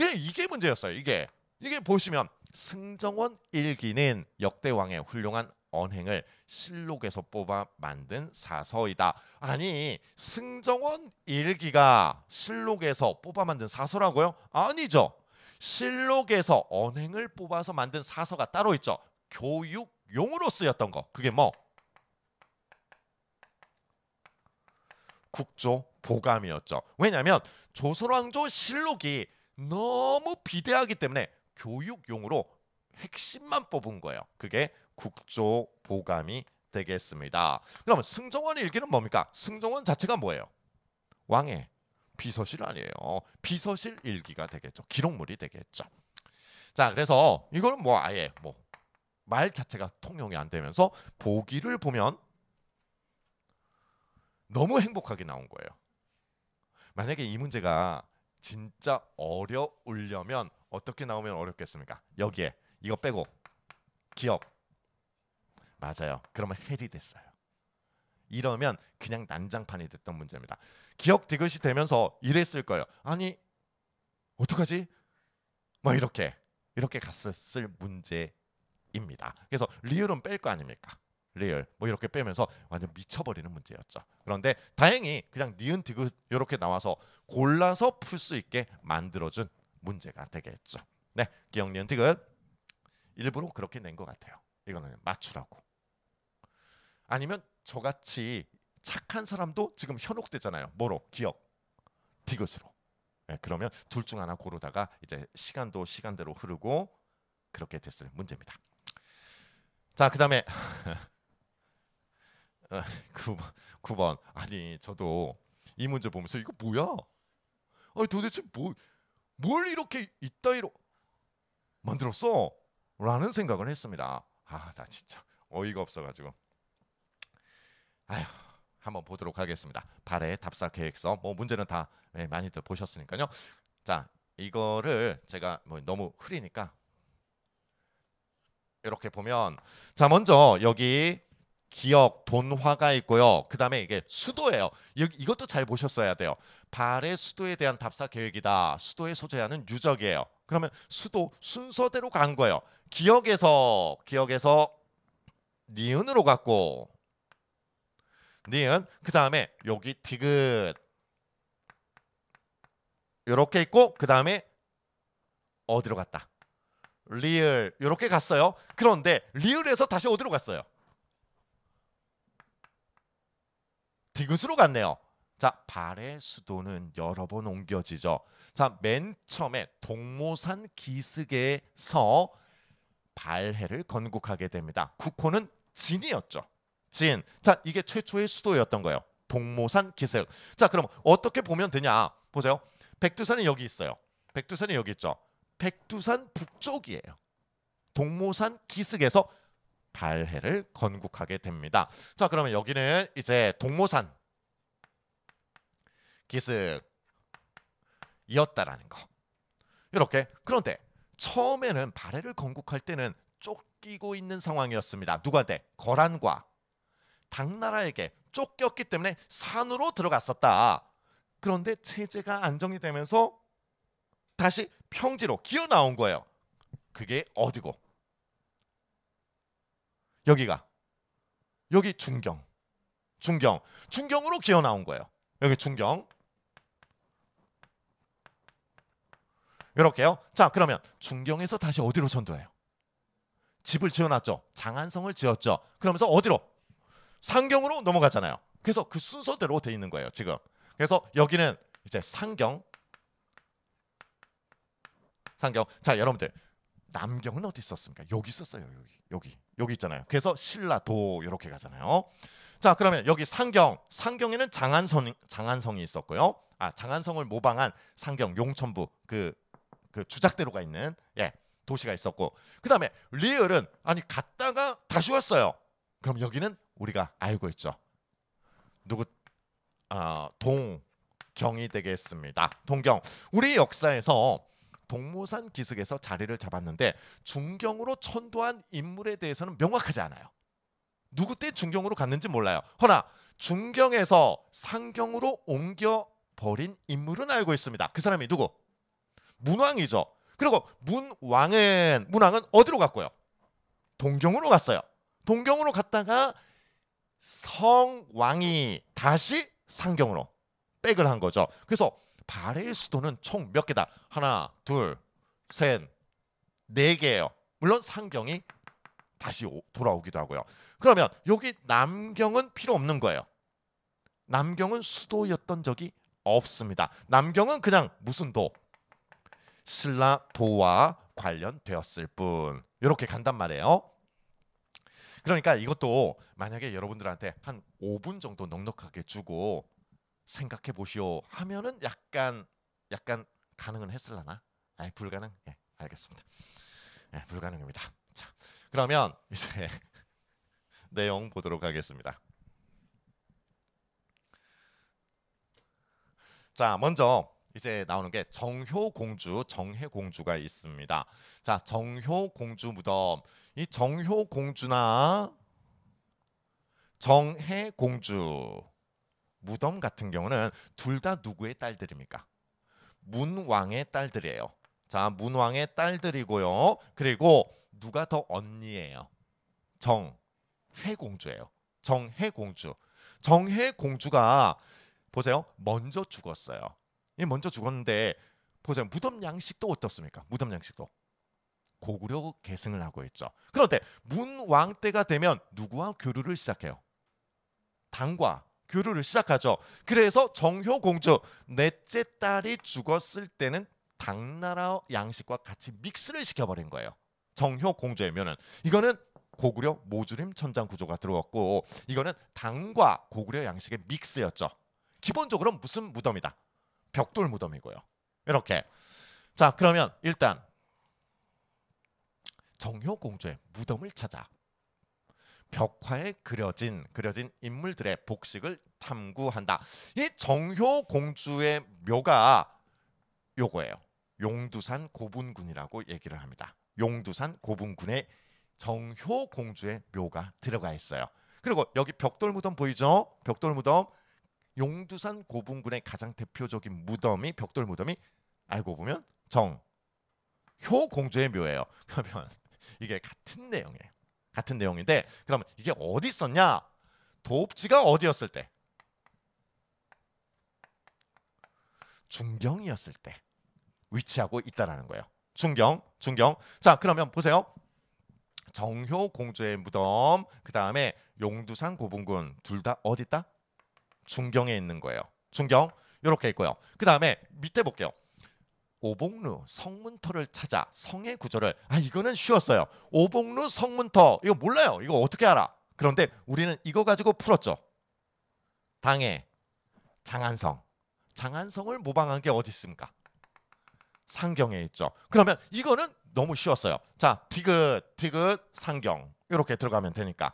예, 이게 문제였어요. 이게 이게 보시면 승정원 일기는 역대왕의 훌륭한 언행을 실록에서 뽑아 만든 사서이다. 아니 승정원 일기가 실록에서 뽑아 만든 사서라고요? 아니죠. 실록에서 언행을 뽑아서 만든 사서가 따로 있죠. 교육용으로 쓰였던 거. 그게 뭐 국조 보감이었죠. 왜냐하면 조선왕조 실록이 너무 비대하기 때문에 교육용으로 핵심만 뽑은 거예요. 그게 국조 보감이 되겠습니다. 그럼 승정원의 일기는 뭡니까? 승정원 자체가 뭐예요? 왕의 비서실 아니에요. 비서실 일기가 되겠죠. 기록물이 되겠죠. 자, 그래서 이거는 뭐 아예 뭐 말 자체가 통용이 안 되면서 보기를 보면 너무 행복하게 나온 거예요. 만약에 이 문제가 진짜 어려우려면 어떻게 나오면 어렵겠습니까? 여기에 이거 빼고 기억 맞아요. 그러면 헬이 됐어요. 이러면 그냥 난장판이 됐던 문제입니다. 기억 디귿이 되면서 이랬을 거예요. 아니 어떡하지? 막 이렇게 이렇게 갔었을 문제입니다. 그래서 리을은 뺄 거 아닙니까? 리얼 뭐 이렇게 빼면서 완전 미쳐버리는 문제였죠. 그런데 다행히 그냥 니은 디귿 이렇게 나와서 골라서 풀 수 있게 만들어준 문제가 되겠죠. 네, 기억 니은 디귿 일부러 그렇게 낸 것 같아요. 이거는 맞추라고. 아니면 저같이 착한 사람도 지금 현혹되잖아요. 뭐로? 기억. 디귿으로. 네, 그러면 둘 중 하나 고르다가 이제 시간도 시간대로 흐르고 그렇게 됐을 문제입니다. 자, 그다음에 9번, 아니 저도 이 문제 보면서 이거 뭐야? 아니 도대체 뭐, 뭘 이렇게 이따위로 만들었어? 라는 생각을 했습니다. 아, 나 진짜 어이가 없어가지고. 아휴, 한번 보도록 하겠습니다. 발의 답사 계획서. 뭐 문제는 다 네, 많이들 보셨으니까요. 자, 이거를 제가 뭐 너무 흐리니까 이렇게 보면 자 먼저 여기 기억, 돈화가 있고요. 그 다음에 이게 수도예요. 이것도 잘 보셨어야 돼요. 발의 수도에 대한 답사 계획이다. 수도의 소재하는 유적이에요. 그러면 수도 순서대로 간 거예요. 기억에서 기억에서 니은으로 갔고 니은 그 다음에 여기 디귿 이렇게 있고 그 다음에 어디로 갔다 리을 이렇게 갔어요. 그런데 리을에서 다시 어디로 갔어요? 디귿으로 갔네요. 자, 발의 수도는 여러 번 옮겨지죠. 자, 맨 처음에 동모산 기슭에서 발해를 건국하게 됩니다. 국호는 진이었죠. 진. 자, 이게 최초의 수도였던 거예요. 동모산 기슭. 자, 그럼 어떻게 보면 되냐? 보세요. 백두산이 여기 있어요. 백두산이 여기 있죠. 백두산 북쪽이에요. 동모산 기슭에서 발해를 건국하게 됩니다. 자 그러면 여기는 이제 동모산 기슭이었다라는 거 이렇게 그런데 처음에는 발해를 건국할 때는 쫓기고 있는 상황이었습니다. 누구한테? 거란과 당나라에게 쫓겼기 때문에 산으로 들어갔었다. 그런데 체제가 안정이 되면서 다시 평지로 기어 나온 거예요. 그게 어디고? 여기가 여기 중경 중경 중경으로 기어 나온 거예요. 여기 중경 이렇게요. 자 그러면 중경에서 다시 어디로 전도해요? 집을 지어놨죠. 장안성을 지었죠. 그러면서 어디로? 상경으로 넘어가잖아요. 그래서 그 순서대로 돼 있는 거예요. 지금. 그래서 여기는 이제 상경 상경. 자 여러분들 남경은 어디 있었습니까? 여기 있었어요. 여기 여기 여기 있잖아요. 그래서 신라도 이렇게 가잖아요. 자 그러면 여기 상경 상경에는 장안성 장안성이 있었고요. 아 장안성을 모방한 상경 용천부 그, 그 주작대로가 있는 예 도시가 있었고 그 다음에 리을은 아니 갔다가 다시 왔어요. 그럼 여기는 우리가 알고 있죠. 누구 아 동경이 되겠습니다. 동경 우리 역사에서 동무산 기슭에서 자리를 잡았는데 중경으로 천도한 인물에 대해서는 명확하지 않아요. 누구 때 중경으로 갔는지 몰라요. 허나 중경에서 상경으로 옮겨 버린 인물은 알고 있습니다. 그 사람이 누구? 문왕이죠. 그리고 문왕은 문왕은 어디로 갔고요? 동경으로 갔어요. 동경으로 갔다가 성왕이 다시 상경으로 백을 한 거죠. 그래서 발의 수도는 총 몇 개다? 하나, 둘, 셋, 네 개예요. 물론 상경이 다시 오, 돌아오기도 하고요. 그러면 여기 남경은 필요 없는 거예요. 남경은 수도였던 적이 없습니다. 남경은 그냥 무슨 도? 신라도와 관련되었을 뿐. 이렇게 간단 말이에요. 그러니까 이것도 만약에 여러분들한테 한 5분 정도 넉넉하게 주고 생각해 보시오 하면은 약간 약간 가능은 했을라나? 아니 예, 불가능? 예, 알겠습니다. 예, 불가능입니다. 자, 그러면 이제 (laughs) 내용 보도록 하겠습니다. 자, 먼저 이제 나오는 게 정효 공주, 정혜 공주가 있습니다. 자, 정효 공주 무덤. 이 정효 공주나 정혜 공주 무덤 같은 경우는 둘 다 누구의 딸들입니까? 문왕의 딸들이에요. 자, 문왕의 딸들이고요. 그리고 누가 더 언니예요? 정해 공주예요. 정해 공주. 정해 공주가 보세요. 먼저 죽었어요. 이 먼저 죽었는데 보세요. 무덤 양식도 어떻습니까? 무덤 양식도 고구려 계승을 하고 있죠. 그런데 문왕 때가 되면 누구와 교류를 시작해요? 당과 교류를 시작하죠. 그래서 정효 공주 넷째 딸이 죽었을 때는 당나라 양식과 같이 믹스를 시켜버린 거예요. 정효 공주의 면은 이거는 고구려 모주림 천장 구조가 들어왔고 이거는 당과 고구려 양식의 믹스였죠. 기본적으로 무슨 무덤이다. 벽돌 무덤이고요. 이렇게 자 그러면 일단 정효 공주의 무덤을 찾아 벽화에 그려진 그려진 인물들의 복식을 탐구한다. 이 정효 공주의 묘가 요거예요. 용두산 고분군이라고 얘기를 합니다. 용두산 고분군에 정효 공주의 묘가 들어가 있어요. 그리고 여기 벽돌 무덤 보이죠? 벽돌 무덤 용두산 고분군의 가장 대표적인 무덤이 벽돌 무덤이 알고 보면 정효 공주의 묘예요. (laughs) 그러면 이게 같은 내용이에요. 같은 내용인데 그러면 이게 어디 있었냐? 도읍지가 어디였을 때? 중경이었을 때 위치하고 있다라는 거예요. 중경, 중경. 자, 그러면 보세요. 정효 공주의 무덤, 그 다음에 용두산 고분군 둘 다 어디 있다? 중경에 있는 거예요. 중경 이렇게 있고요. 그 다음에 밑에 볼게요. 오복루 성문터를 찾아 성의 구조를 아 이거는 쉬웠어요. 오복루 성문터 이거 몰라요. 이거 어떻게 알아? 그런데 우리는 이거 가지고 풀었죠. 당해 장안성 장안성을 모방한 게 어디 있습니까? 상경에 있죠. 그러면 이거는 너무 쉬웠어요. 자 디귿 디귿 상경 이렇게 들어가면 되니까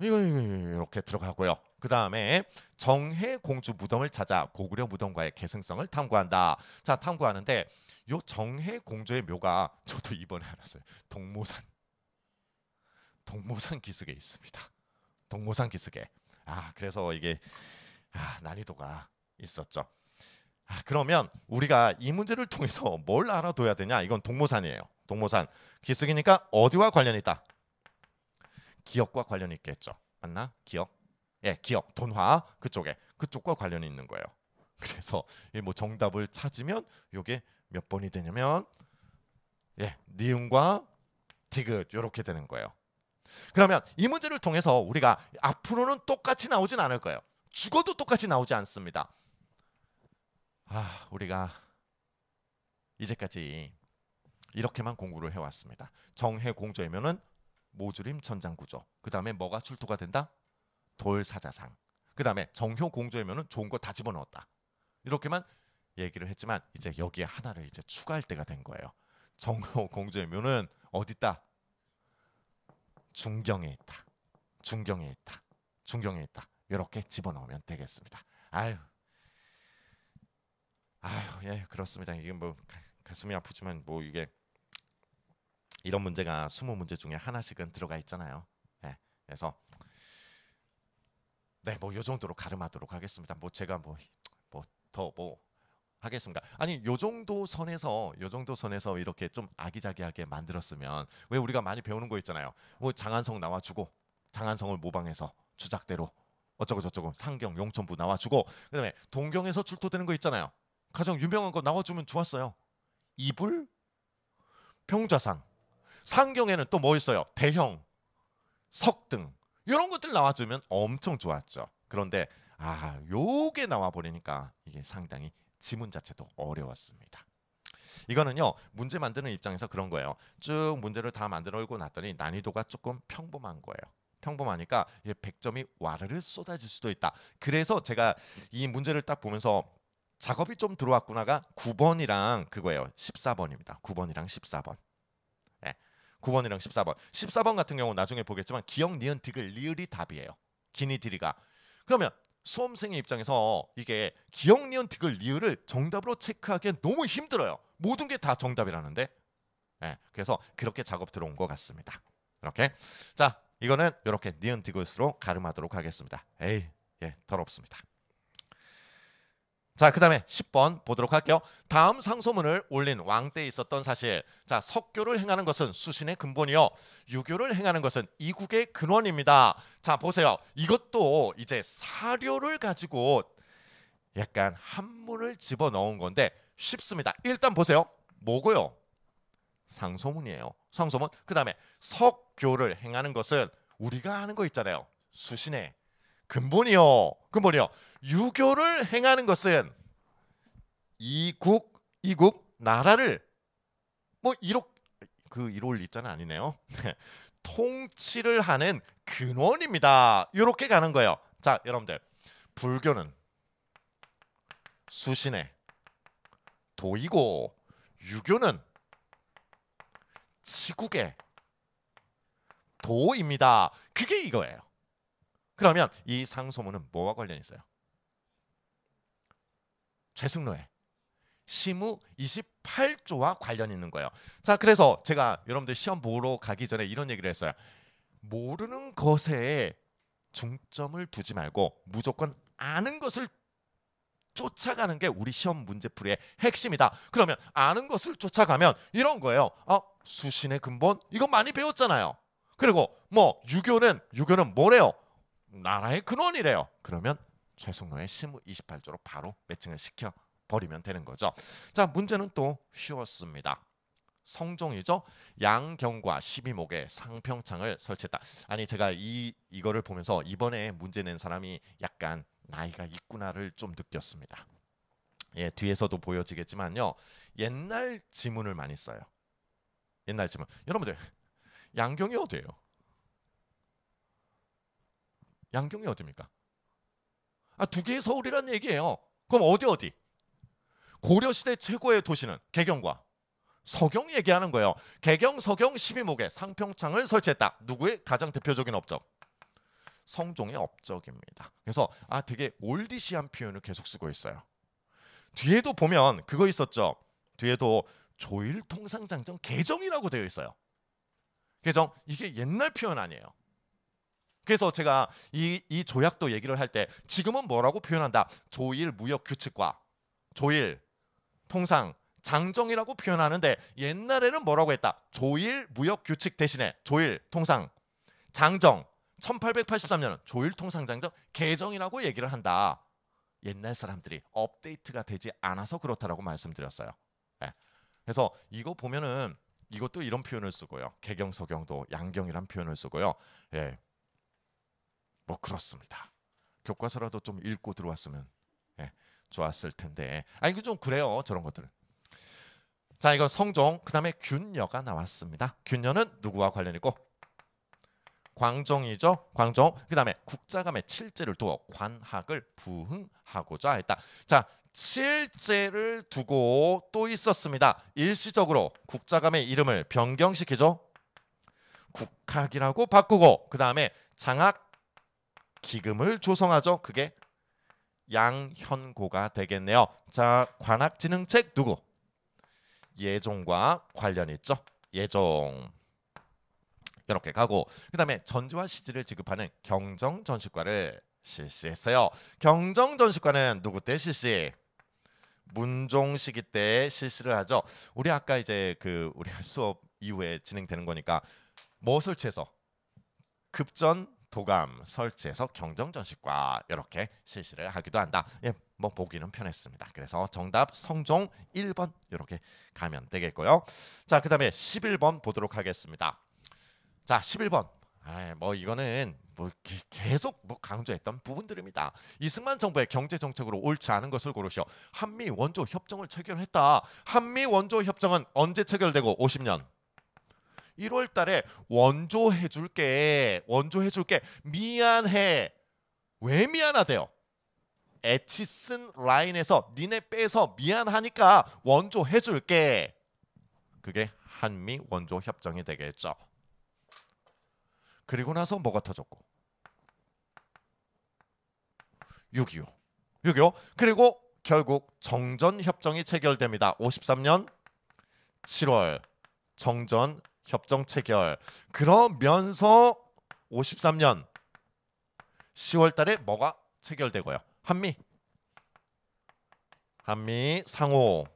이거 이렇게 들어가고요. 그 다음에 정해 공주 무덤을 찾아 고구려 무덤과의 계승성을 탐구한다. 자 탐구하는데 요 정해 공주의 묘가 (laughs) 저도 이번에 알았어요. 동모산 동모산 기슭에 있습니다. 동모산 기슭에 아 그래서 이게 아, 난이도가 있었죠. 아, 그러면 우리가 이 문제를 통해서 뭘 알아둬야 되냐? 이건 동모산이에요. 동모산 기슭이니까 어디와 관련 있다? 기억과 관련 있겠죠. 맞나? 기억. 예, 기업, 돈화 그쪽에 그쪽과 관련이 있는 거예요. (laughs) 그래서 뭐 정답을 찾으면 요게 몇 번이 되냐면 예, 니은과 디귿 요렇게 되는 거예요. 그러면 이 문제를 통해서 우리가 앞으로는 똑같이 나오진 않을 거예요. 죽어도 똑같이 나오지 않습니다. 아, 우리가 이제까지 이렇게만 공부를 해왔습니다. 정해 공조이면은 모주림 천장 구조. 그 다음에 뭐가 출토가 된다? 돌사자상. 그 다음에 정효 공조의면은 좋은 거 다 집어넣었다. 이렇게만 얘기를 했지만 이제 여기에 하나를 이제 추가할 때가 된 거예요. 정효 공조의면은 어디 있다? 중경에 있다. 중경에 있다. 중경에 있다. 이렇게 집어넣으면 되겠습니다. 아유, 아유, 예, 그렇습니다. 이게 뭐 가슴이 아프지만 뭐 이게 이런 문제가 스무 문제 중에 하나씩은 들어가 있잖아요. 예, 그래서 네, 뭐 요 정도로 가름하도록 하겠습니다. 뭐 제가 뭐뭐 더뭐 뭐 하겠습니다. 아니 요 정도 선에서 요 정도 선에서 이렇게 좀 아기자기하게 만들었으면 왜 우리가 많이 배우는 거 있잖아요. 뭐 장한성 나와주고 장한성을 모방해서 주작대로 어쩌고 저쩌고 상경 용천부 나와주고 그다음에 동경에서 출토되는 거 있잖아요. 가장 유명한 거 나와주면 좋았어요. 이불 평좌상 상경에는 또 뭐 있어요? 대형 석등 이런 것들 나와주면 엄청 좋았죠. 그런데 아 요게 나와버리니까 이게 상당히 지문 자체도 어려웠습니다. 이거는요 문제 만드는 입장에서 그런 거예요. 쭉 문제를 다 만들어올고 났더니 난이도가 조금 평범한 거예요. 평범하니까 100점이 와르르 쏟아질 수도 있다. 그래서 제가 이 문제를 딱 보면서 작업이 좀 들어왔구나가 9번이랑 그거예요. 14번입니다. 9번이랑 14번. 9번이랑 14번. 14번 같은 경우 나중에 보겠지만 기역, 니은, 디을 리을이 답이에요. 기니 디리가. 그러면 수험생의 입장에서 이게 기역, 니은, 디을 리을을 정답으로 체크하기엔 너무 힘들어요. 모든 게 다 정답이라는데. 예, 그래서 그렇게 작업 들어온 것 같습니다. 이렇게. 자, 이거는 이렇게 니은, 디 득으로 가름하도록 하겠습니다. 에이, 예, 더럽습니다. 자, 그 다음에 10번 보도록 할게요. 다음 상소문을 올린 왕때에 있었던 사실. 자, 석교를 행하는 것은 수신의 근본이요. 유교를 행하는 것은 이국의 근원입니다. 자, 보세요. 이것도 이제 사료를 가지고 약간 한문을 집어넣은 건데 쉽습니다. 일단 보세요. 뭐고요? 상소문이에요. 상소문. 그 다음에 석교를 행하는 것은 우리가 하는 거 있잖아요. 수신의 근본이요. 근본이요. 유교를 행하는 것은 이국 이국 나라를 뭐 이록 그 이롤 있잖아 아니네요. (laughs) 통치를 하는 근원입니다. 이렇게 가는 거예요. 자, 여러분들. 불교는 수신의 도이고 유교는 지국의 도입니다. 그게 이거예요. 그러면 이 상소문은 뭐와 관련 있어요? 최승로의 시무 28조와 관련 있는 거예요. 자, 그래서 제가 여러분들 시험 보러 가기 전에 이런 얘기를 했어요. 모르는 것에 중점을 두지 말고 무조건 아는 것을 쫓아가는 게 우리 시험 문제풀이의 핵심이다. 그러면 아는 것을 쫓아가면 이런 거예요. 아, 수신의 근본 이거 많이 배웠잖아요. 그리고 뭐 유교는 유교는 뭐래요? 나라의 근원이래요. 그러면 최승로의 시무 28조로 바로 매칭을 시켜 버리면 되는 거죠. 자 문제는 또 쉬웠습니다. 성종이죠. 양경과 12목에 상평창을 설치했다. 아니 제가 이 이거를 보면서 이번에 문제 낸 사람이 약간 나이가 있구나를 좀 느꼈습니다. 예, 뒤에서도 보여지겠지만요. 옛날 지문을 많이 써요. 옛날 지문. 여러분들 양경이 어디예요? 양경이 어디입니까? 아, 두 개의 서울이라는 얘기예요. 그럼 어디 어디? 고려시대 최고의 도시는 개경과 서경 얘기하는 거예요. 개경, 서경 12목에 상평창을 설치했다. 누구의 가장 대표적인 업적? 성종의 업적입니다. 그래서 아 되게 올디시한 표현을 계속 쓰고 있어요. 뒤에도 보면 그거 있었죠. 뒤에도 조일통상장정 개정이라고 되어 있어요. 개정 이게 옛날 표현 아니에요. 그래서 제가 이, 이 조약도 얘기를 할 때 지금은 뭐라고 표현한다? 조일 무역 규칙과 조일 통상 장정이라고 표현하는데 옛날에는 뭐라고 했다? 조일 무역 규칙 대신에 조일 통상 장정 1883년 조일 통상 장정 개정이라고 얘기를 한다. 옛날 사람들이 업데이트가 되지 않아서 그렇다라고 말씀드렸어요. 네. 그래서 이거 보면은 이것도 이런 표현을 쓰고요. 개경 서경도 양경이란 표현을 쓰고요. 예. 뭐 그렇습니다. 교과서라도 좀 읽고 들어왔으면 예, 좋았을 텐데. 아 이거 좀 그래요 저런 것들. 자이거 성종 그다음에 균녀가 나왔습니다. 균녀는 누구와 관련 있고 광종이죠. 광종. 그다음에 국자감의 칠제를 두어 관학을 부흥하고자 했다. 자, 칠제를 두고 또 있었습니다. 일시적으로 국자감의 이름을 변경시키죠. 국학이라고 바꾸고 그다음에 장학 기금을 조성하죠. 그게 양현고가 되겠네요. 자, 관악지능책 누구? 예종과 관련 있죠. 예종. 이렇게 가고 그다음에 전주와 시지를 지급하는 경정 전시과를 실시했어요. 경정 전시과는 누구 때 실시? 문종 시기 때 실시를 하죠. 우리 아까 이제 그 우리 수업 이후에 진행되는 거니까 무엇을 뭐 취해서 급전 도감, 설치해서경정전시과 이렇게 실시를 하기도 한다. 예, 뭐 보기는 편했습니다. 그래서 정답 성종 1번 이렇게 가면 되겠고요. 자, 그다음에 11번 보도록 하겠습니다. 자, 11번. 아, 뭐 이거는 뭐 계속 뭐 강조했던 부분들입니다. 이승만 정부의 경제 정책으로 옳지 않은 것을 고르시오. 한미 원조 협정을 체결했다. 한미 원조 협정은 언제 체결되고 50년? 1월 달에 원조해 줄게. 원조해 줄게. 미안해. 왜 미안하대요? 에치슨 라인에서 니네 빼서 미안하니까 원조해 줄게. 그게 한미 원조 협정이 되겠죠. 그리고 나서 뭐가 터졌고 6.25 6.25 그리고 결국 정전 협정이 체결됩니다. 53년 7월 정전 협정 체결. 그러면서 53년 10월 달에 뭐가 체결되고요? 한미 한미 상호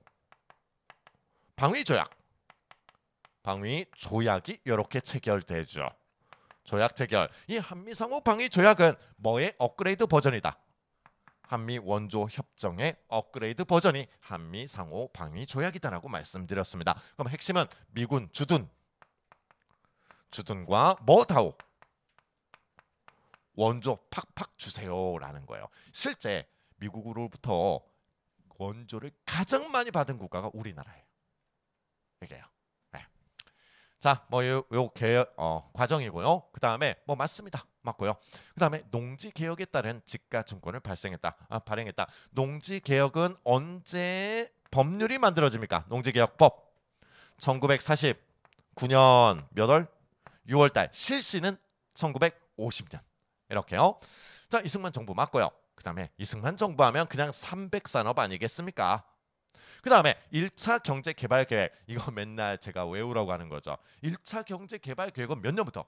방위 조약 방위 조약이 이렇게 체결되죠. 조약 체결. 이 한미 상호 방위 조약은 뭐의 업그레이드 버전이다. 한미 원조 협정의 업그레이드 버전이 한미 상호 방위 조약이다라고 말씀드렸습니다. 그럼 핵심은 미군 주둔 주둔과 뭐다오 원조 팍팍 주세요라는 거예요. 실제 미국으로부터 원조를 가장 많이 받은 국가가 우리나라예요. 이게요. 네. 자, 뭐요개 어, 과정이고요. 그 다음에 뭐 맞습니다. 맞고요. 그 다음에 농지 개혁에 따른 집가 증권을 발생했다. 아, 발행했다. 농지 개혁은 언제 법률이 만들어집니까? 농지 개혁법 1949년 몇 월? 6월달 실시는 1950년 이렇게요. 자 이승만 정부 맞고요. 그 다음에 이승만 정부 하면 그냥 300산업 아니겠습니까? 그 다음에 1차 경제개발계획 이거 (laughs) 맨날 제가 외우라고 하는 거죠. 1차 경제개발계획은 몇 년부터?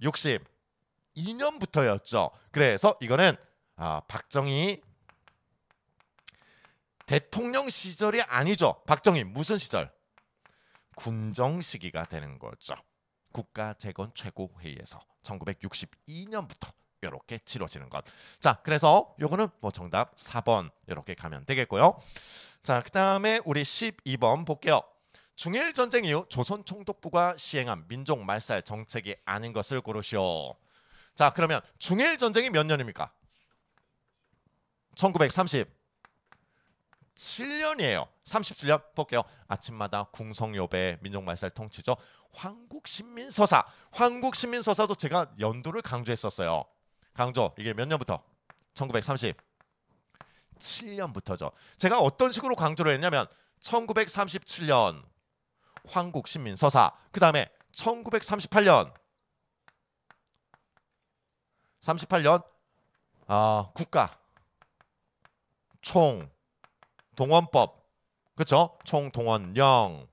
1962년부터였죠. 그래서 이거는 아, 박정희 대통령 시절이 아니죠. 박정희 무슨 시절? 군정 시기가 되는 거죠. 국가 재건 최고회의에서 1962년부터 이렇게 치러지는 것. 자, 그래서 요거는 뭐 정답 4번 이렇게 가면 되겠고요. 자, 그다음에 우리 12번 볼게요. 중일 전쟁 이후 조선 총독부가 시행한 민족 말살 정책이 아닌 것을 고르시오. 자, 그러면 중일 전쟁이 몇 년입니까? 1930 37년이에요. 37년 볼게요. 아침마다 궁성여배 민족말살 통치죠. 황국신민서사. 황국신민서사도 제가 연도를 강조했었어요. 강조 이게 몇 년부터? 1 9 3 7년부터죠. 제가 어떤 식으로 강조를 했냐면 1937년 황국신민서사 그 다음에 1938년 38년 아, 국가 총 동원법. 그렇죠? 총동원령.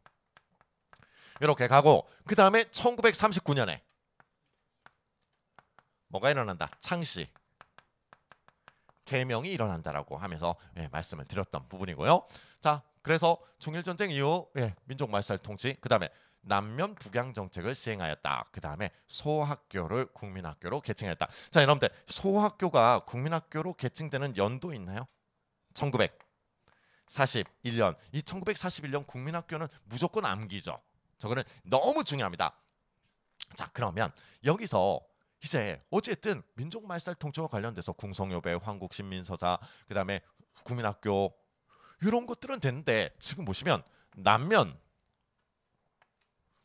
이렇게 가고 그 다음에 1939년에 뭐가 일어난다? 창씨. 개명이 일어난다라고 하면서 예, 말씀을 드렸던 부분이고요. 자, 그래서 중일전쟁 이후 예, 민족 말살 통치, 그 다음에 남면 북양 정책을 시행하였다. 그 다음에 소학교를 국민학교로 개칭했다. 자, 여러분들 소학교가 국민학교로 개칭되는 연도 있나요? 1900 1941년 이 1941년 국민학교는 무조건 암기죠. 저거는 너무 중요합니다. 자 그러면 여기서 이제 어쨌든 민족 말살 통치와 관련돼서 궁성여배, 황국 신민서사 그다음에 국민학교 이런 것들은 되는데 지금 보시면 남면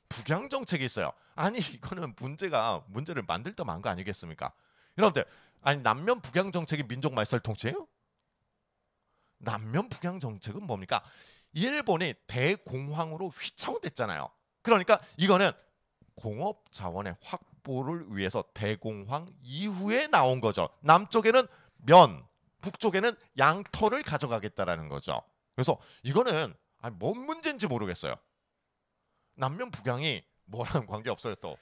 북양 정책이 있어요. 아니 이거는 문제가 문제를 만들다 만거 아니겠습니까? 여러분들 아니 남면 북양 정책이 민족 말살 통치예요? 남면 북양 정책은 뭡니까? 일본이 대공황으로 휘청됐잖아요 그러니까 이거는 공업 자원의 확보를 위해서 대공황 이후에 나온 거죠. 남쪽에는 면, 북쪽에는 양털을 가져가겠다라는 거죠. 그래서 이거는 뭔 문제인지 모르겠어요. 남면 북양이 뭐랑 관계 없어요 또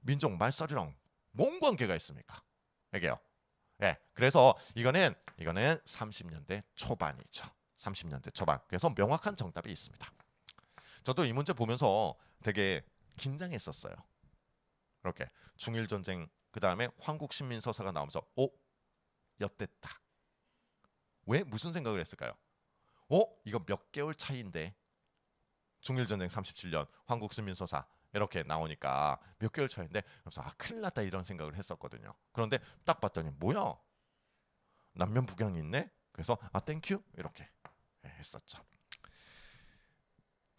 민족 말살이랑 뭔 관계가 있습니까? 이게요. 예. 그래서 이거는 이거는 30년대 초반이죠. 30년대 초반. 그래서 명확한 정답이 있습니다. 저도 이 문제 보면서 되게 긴장했었어요. 이렇게 중일 전쟁 그 다음에 황국 신민 서사가 나오면서 오 어? 엿됐다. 왜 무슨 생각을 했을까요? 어 이거 몇 개월 차인데 중일 전쟁 37년 황국 신민 서사 이렇게 나오니까 몇 개월 차인데 그래서 아 큰일 났다 이런 생각을 했었거든요. 그런데 딱 봤더니 뭐야 남면 북양이 있네. 그래서 아 땡큐 이렇게 예, 했었죠.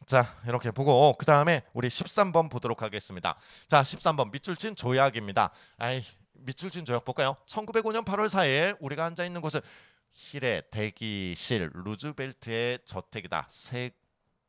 자 이렇게 보고 그 다음에 우리 13번 보도록 하겠습니다. 자 13번 밑줄 친 조약입니다. 아이 밑줄 친 조약 볼까요? 1905년 8월 4일 우리가 앉아 있는 곳은 힐의 대기실 루즈벨트의 저택이다.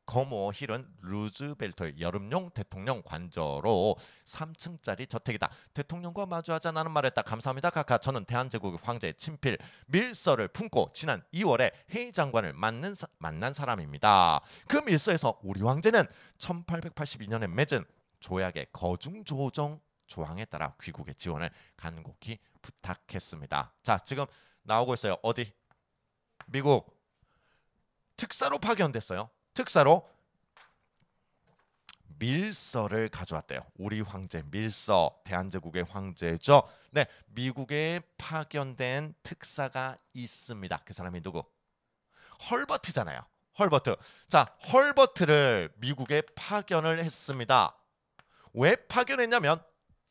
거모 힐은 루즈벨트 여름용 대통령 관저로 3층짜리 저택이다. 대통령과 마주하자 나는 말했다. 감사합니다. 카카. 저는 대한제국 의 황제 의 친필 밀서를 품고 지난 2월에 해의 장관을 만난, 사, 만난 사람입니다. 그 밀서에서 우리 황제는 1882년에 맺은 조약의 거중 조정 조항에 따라 귀국의 지원을 간곡히 부탁했습니다. 자, 지금 나오고 있어요. 어디? 미국 특사로 파견됐어요. 특사로 밀서를 가져왔대요. 우리 황제 밀서 대한제국의 황제죠. 네, 미국에 파견된 특사가 있습니다. 그 사람이 누구? 헐버트잖아요. 헐버트. 자, 헐버트를 미국에 파견을 했습니다. 왜 파견했냐면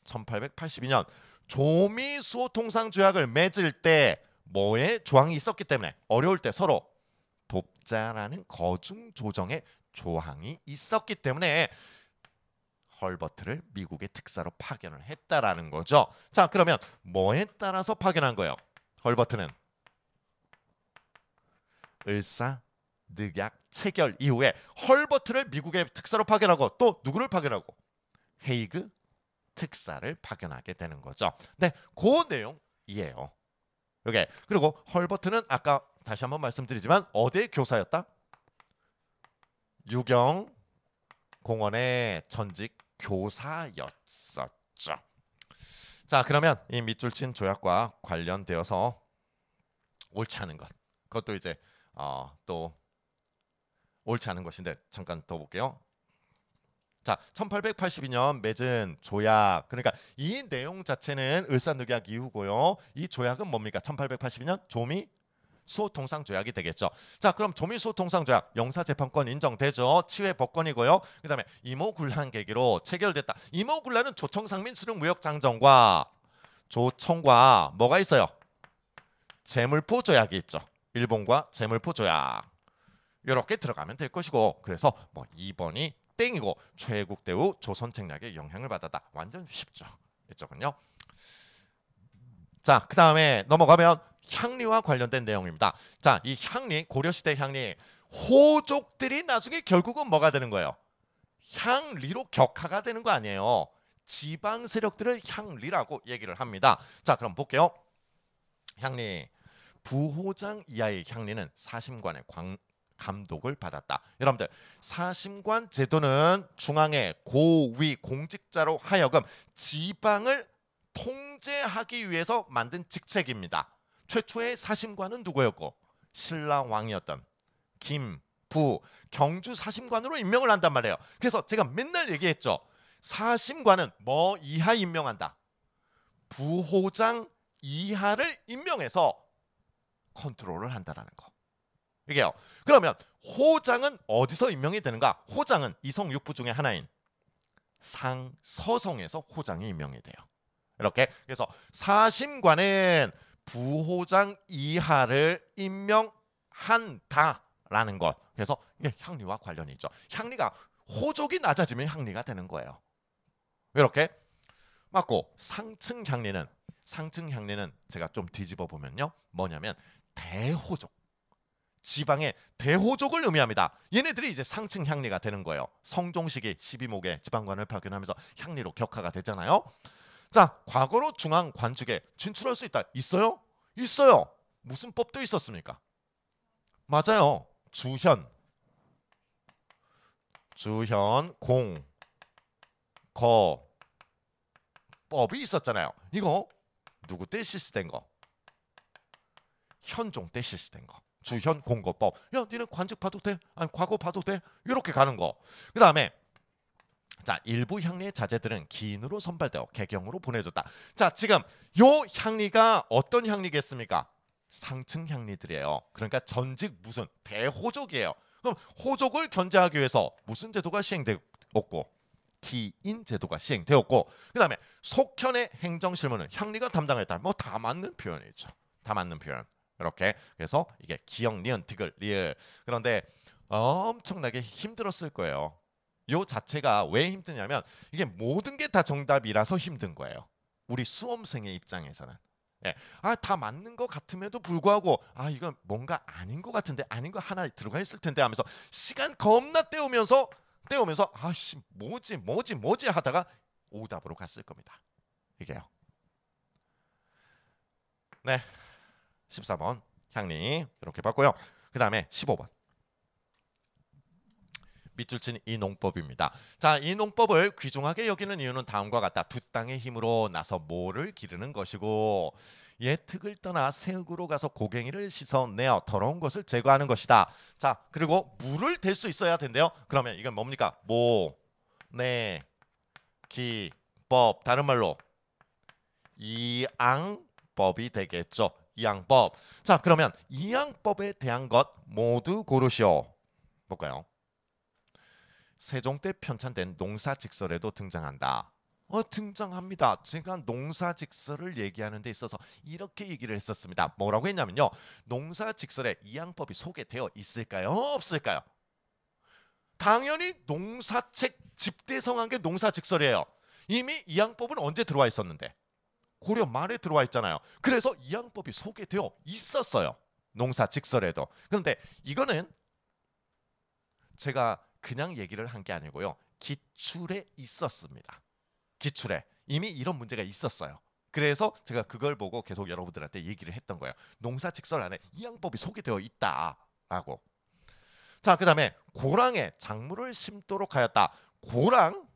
1882년 조미수호 통상조약을 맺을 때 뭐에 조항이 있었기 때문에 어려울 때 서로 자라는 거중 조정의 조항이 있었기 때문에 헐버트를 미국의 특사로 파견을 했다라는 거죠. 자, 그러면 뭐에 따라서 파견한 거예요? 헐버트는 을사 늑약 체결 이후에 헐버트를 미국의 특사로 파견하고 또 누구를 파견하고 헤이그 특사를 파견하게 되는 거죠. 네, 그 내용이에요. 이게 그리고 헐버트는 아까 다시 한번 말씀드리지만 어디 교사였다? 유경 공원의 전직 교사였었죠. 자 그러면 이 밑줄 친 조약과 관련되어서 옳지 않은 것 그것도 이제 어, 또 옳지 않은 것인데 잠깐 더 볼게요. 자, 1882년 맺은 조약. 그러니까 이 내용 자체는 을산늑약 이후고요. 이 조약은 뭡니까? 1882년 조미 소통상 조약이 되겠죠. 자, 그럼 조미 소통상 조약 영사 재판권 인정되죠. 치외 법권이고요. 그다음에 이모군란 계기로 체결됐다. 이모군란은 조청상민 수령 무역 장정과 조청과 뭐가 있어요? 재물포 조약이 있죠. 일본과 재물포 조약. 이렇게 들어가면 될 것이고 그래서 뭐 2번이 땡이고 최국 대우 조선 책략의 영향을 받았다. 완전 쉽죠. 이쪽은요. 자, 그 다음에 넘어가면 향리와 관련된 내용입니다. 자, 이 향리 고려시대 향리 호족들이 나중에 결국은 뭐가 되는 거예요? 향리로 격하가 되는 거 아니에요. 지방 세력들을 향리라고 얘기를 합니다. 자, 그럼 볼게요. 향리 부호장 이하의 향리는 사심관의 광, 감독을 받았다. 여러분들 사심관 제도는 중앙의 고위 공직자로 하여금 지방을 통제하기 위해서 만든 직책입니다. 최초의 사심관은 누구였고 신라 왕이었던 김부 경주 사심관으로 임명을 한단 말이에요. 그래서 제가 맨날 얘기했죠. 사심관은 뭐 이하 임명한다. 부호장 이하를 임명해서 컨트롤을 한다라는 거. 이게요. 그러면 호장은 어디서 임명이 되는가? 호장은 이성 육부 중에 하나인 상서성에서 호장이 임명이 돼요. 이렇게 그래서 사심관은 부호장 이하를 임명한다라는 것. 그래서 이게 향리와 관련이 있죠. 향리가 호족이 낮아지면 향리가 되는 거예요. 이렇게 맞고 상층 향리는 상층 향리는 제가 좀 뒤집어 보면요. 뭐냐면 대호족. 지방의 대호족을 의미합니다. 얘네들이 이제 상층 향리가 되는 거예요. 성종식이 12목의 지방관을 파견하면서 향리로 격화가 되잖아요. 자, 과거로 중앙 관측에 진출할 수 있다. 있어요? 있어요. 무슨 법도 있었습니까? 맞아요. 주현. 주현 공거 법이 있었잖아요. 이거 누구 때 실시된 거? 현종 때 실시된 거. 주현 공거법. 야, 니는 관측 봐도 돼? 아니 과거 봐도 돼? 이렇게 가는 거. 그 다음에 자, 일부 향리의 자재들은 기인으로 선발되어 개경으로 보내줬다. 자, 지금 요 향리가 어떤 향리겠습니까? 상층 향리들이에요. 그러니까 전직 무슨 대호족이에요. 그럼 호족을 견제하기 위해서 무슨 제도가 시행되었고 기인 제도가 시행되었고 그다음에 속현의 행정 실무는 향리가 담당했다. 뭐 다 맞는 표현이죠. 다 맞는 표현. 이렇게 그래서 이게 기역 니언 디글 리을 그런데 엄청나게 힘들었을 거예요. 요 자체가 왜 힘드냐면 이게 모든 게 다 정답이라서 힘든 거예요. 우리 수험생의 입장에서는. 예. 아, 다 맞는 것 같음에도 불구하고 아, 이건 뭔가 아닌 것 같은데 아닌 거 하나 들어가 있을 텐데 하면서 시간 겁나 때우면서 때우면서 아씨 뭐지 뭐지 뭐지 하다가 오답으로 갔을 겁니다. 이게요. 네. 14번 향리 이렇게 봤고요. 그 다음에 15번 밑줄 친이 농법입니다. 자, 이 농법을 귀중하게 여기는 이유는 다음과 같다. 두 땅의 힘으로 나서 모를 기르는 것이고 예특을 떠나 세흙으로 가서 고갱이를 씻어내어 더러운 것을 제거하는 것이다. 자, 그리고 물을 댈 수 있어야 된대요. 그러면 이건 뭡니까? 모, 내, 네, 기법. 다른 말로 이앙법이 되겠죠. 이앙법 자, 그러면 이앙법에 대한 것 모두 고르시오. 볼까요? 세종 때 편찬된 농사직설에도 등장한다. 어, 등장합니다. 제가 농사직설을 얘기하는 데 있어서 이렇게 얘기를 했었습니다. 뭐라고 했냐면요. 농사직설에 이양법이 소개되어 있을까요? 없을까요? 당연히 농사책 집대성한 게 농사직설이에요. 이미 이양법은 언제 들어와 있었는데? 고려 말에 들어와 있잖아요. 그래서 이양법이 소개되어 있었어요. 농사직설에도. 그런데 이거는 제가 그냥 얘기를 한 게 아니고요. 기출에 있었습니다. 기출에 이미 이런 문제가 있었어요. 그래서 제가 그걸 보고 계속 여러분들한테 얘기를 했던 거예요. 농사 직설 안에 이양법이 소개되어 있다라고. 자, 그다음에 고랑에 작물을 심도록 하였다. 고랑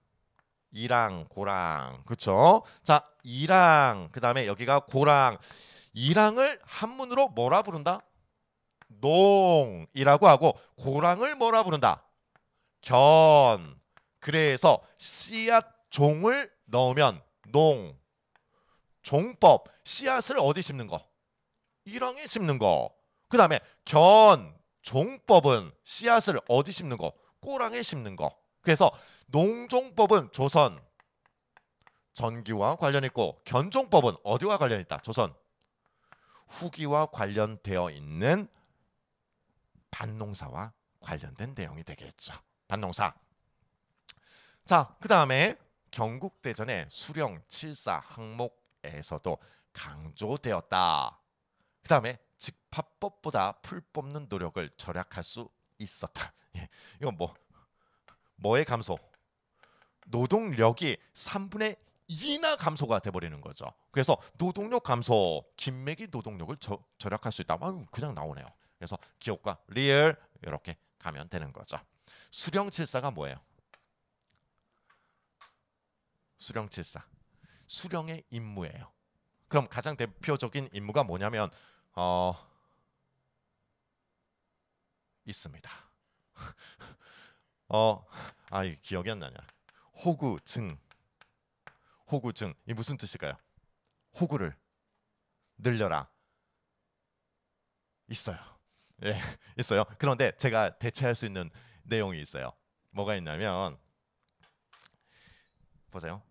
이랑 고랑 그렇죠? 자, 이랑 그다음에 여기가 고랑 이랑을 한문으로 뭐라 부른다? 농이라고 하고 고랑을 뭐라 부른다? 견. 그래서 씨앗 종을 넣으면 농. 종법. 씨앗을 어디 심는 거? 일왕에 심는 거. 그 다음에 견. 종법은 씨앗을 어디 심는 거? 꼬랑에 심는 거. 그래서 농종법은 조선 전기와 관련 있고 견종법은 어디와 관련 있다? 조선 후기와 관련되어 있는 반농사와 관련된 내용이 되겠죠. 반농사. 자, 그 다음에 경국대전의 수령 칠사 항목에서도 강조되었다. 그 다음에 직파법보다 풀 뽑는 노력을 절약할 수 있었다. (laughs) 예, 이건 뭐 뭐의 감소? 노동력이 3분의 2나 감소가 돼버리는 거죠. 그래서 노동력 감소, 긴맥이 노동력을 저, 절약할 수 있다. 아, 그냥 나오네요. 그래서 기업과 리얼 이렇게 가면 되는 거죠. 수령칠사가 뭐예요? 수령74. 수령의 임무예요. 그럼 가장 대표적인 임무가 뭐냐면 어 있습니다. (laughs) 어, 아, 기억이 안 나냐. 호구증. 호구증. 이 무슨 뜻일까요? 호구를 늘려라. 있어요. 예, 있어요. 그런데 제가 대체할 수 있는 내용이 있어요. 뭐가 있냐면 보세요.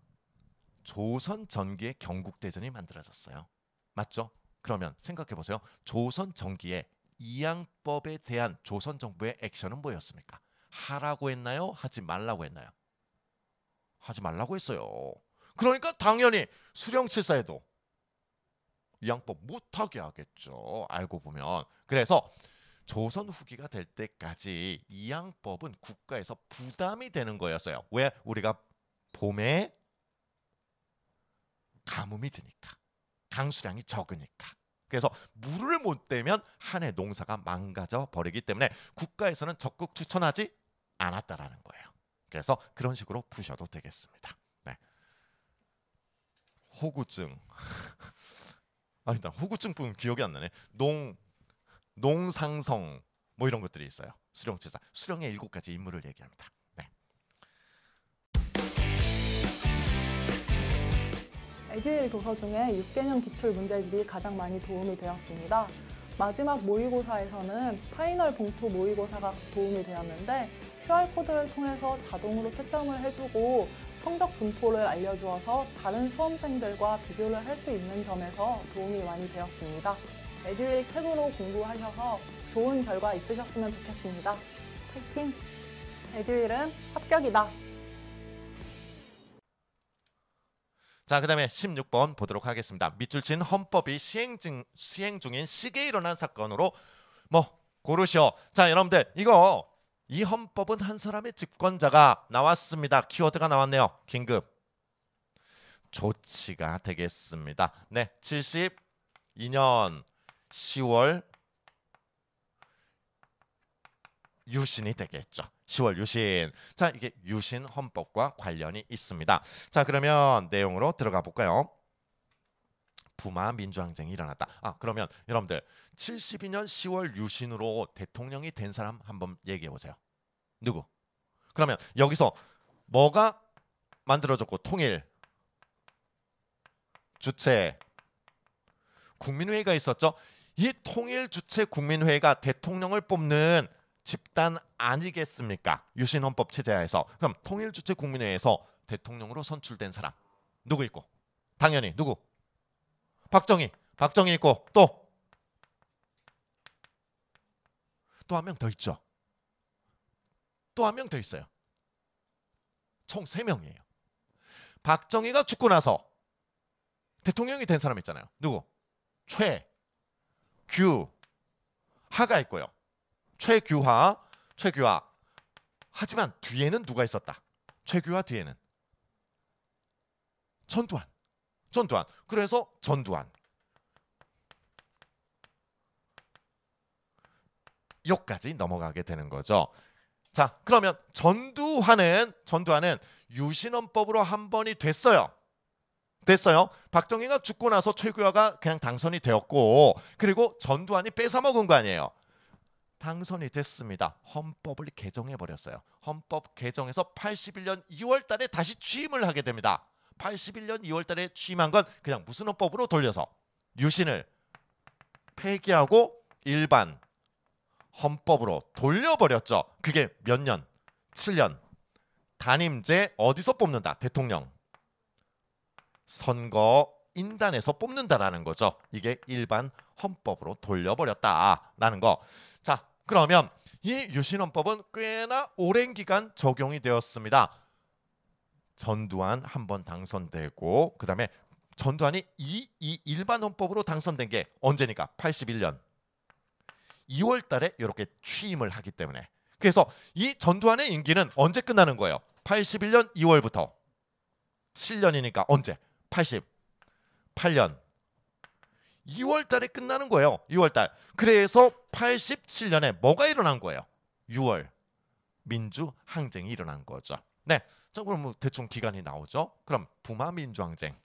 조선 전기의 경국 대전이 만들어졌어요. 맞죠? 그러면 생각해 보세요. 조선 전기의 이양법에 대한 조선 정부의 액션은 뭐였습니까? 하라고 했나요? 하지 말라고 했나요? 하지 말라고 했어요. 그러니까 당연히 수령칠사에도 이양법 못하게 하겠죠. 알고 보면. 그래서 조선 후기가 될 때까지 이양법은 국가에서 부담이 되는 거였어요. 왜 우리가 봄에 가뭄이 드니까 강수량이 적으니까 그래서 물을 못 대면 한 해 농사가 망가져 버리기 때문에 국가에서는 적극 추천하지 않았다라는 거예요. 그래서 그런 식으로 푸셔도 되겠습니다. 네. 호구증. (laughs) 아니, 나 호구증 뿐 기억이 안 나네. 농 농상성 뭐 이런 것들이 있어요. 수령제사. 수령의 일곱 가지 임무를 얘기합니다. 네. 애기일 도서 중에 6개년 기출 문제집이 가장 많이 도움이 되었습니다. 마지막 모의고사에서는 파이널 봉투 모의고사가 도움이 되었는데 QR코드를 통해서 자동으로 채점을 해주고 성적 분포를 알려주어서 다른 수험생들과 비교를 할 수 있는 점에서 도움이 많이 되었습니다. 매주일 책으로 공부하셔서 좋은 결과 있으셨으면 좋겠습니다. 파이팅! 매주일은 합격이다. 자, 그 다음에 16번 보도록 하겠습니다. 밑줄 친 헌법이 시행, 중, 시행 중인 시계 일어난 사건으로 뭐 고르시오. 자, 여러분들 이거 이 헌법은 한 사람의 집권자가 나왔습니다. 키워드가 나왔네요. 긴급 조치가 되겠습니다. 네, 72년 10월 유신이 되겠죠. 10월 유신. 자, 이게 유신 헌법과 관련이 있습니다. 자, 그러면 내용으로 들어가 볼까요? 부마 민주항쟁이 일어났다. 아, 그러면 여러분들 72년 10월 유신으로 대통령이 된 사람 한번 얘기해 보세요. 누구? 그러면 여기서 뭐가 만들어졌고 통일 주체 국민회의가 있었죠. 이 통일 주체 국민회의가 대통령을 뽑는 집단 아니겠습니까? 유신 헌법 체제에서 그럼 통일 주체 국민회의에서 대통령으로 선출된 사람 누구 있고 당연히 누구 박정희 박정희 있고 또 또 한 명 더 있죠 또 한 명 더 있어요 총 세명이에요 박정희가 죽고 나서 대통령이 된 사람 있잖아요 누구 최 규하가 있고요. 최규하, 최규하. 하지만 뒤에는 누가 있었다. 최규하 뒤에는 전두환, 전두환. 그래서 전두환. 여기까지 넘어가게 되는 거죠. 자, 그러면 전두환은 전두환은 유신헌법으로 한 번이 됐어요. 됐어요. 박정희가 죽고 나서 최규하가 그냥 당선이 되었고 그리고 전두환이 뺏어먹은 거 아니에요. 당선이 됐습니다. 헌법을 개정해 버렸어요. 헌법 개정에서 81년 2월 달에 다시 취임을 하게 됩니다. 81년 2월 달에 취임한 건 그냥 무슨 헌법으로 돌려서 유신을 폐기하고 일반 헌법으로 돌려버렸죠. 그게 몇 년? 7년. 단임제 어디서 뽑는다? 대통령. 선거 인단에서 뽑는다라는 거죠. 이게 일반 헌법으로 돌려버렸다라는 거. 자, 그러면 이 유신헌법은 꽤나 오랜 기간 적용이 되었습니다. 전두환 한 번 당선되고 그다음에 전두환이 이, 이 일반 헌법으로 당선된 게 언제니까 81년 2월 달에 이렇게 취임을 하기 때문에 그래서 이 전두환의 임기는 언제 끝나는 거예요? 81년 2월부터 7년이니까 언제? 88년 2월 달에 끝나는 거예요. 2월 달. 그래서 87년에 뭐가 일어난 거예요? 6월 민주 항쟁이 일어난 거죠. 네. 자, 그럼 뭐 대충 기간이 나오죠. 그럼 부마 민주 항쟁.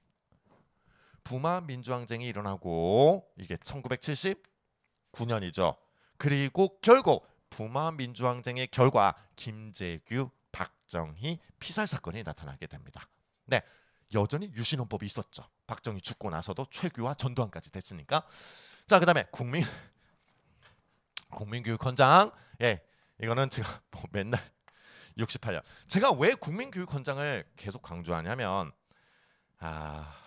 부마 민주 항쟁이 일어나고 이게 1979년이죠. 그리고 결국 부마 민주 항쟁의 결과 김재규, 박정희 피살 사건이 나타나게 됩니다. 네. 여전히 유신헌법이 있었죠. 박정희 죽고 나서도 최규화 전두환까지 됐으니까. 자, 그다음에 국민 국민교육헌장. 예. 이거는 제가 (laughs) 뭐 맨날 68년. 제가 왜 국민교육헌장을 계속 강조하냐면 아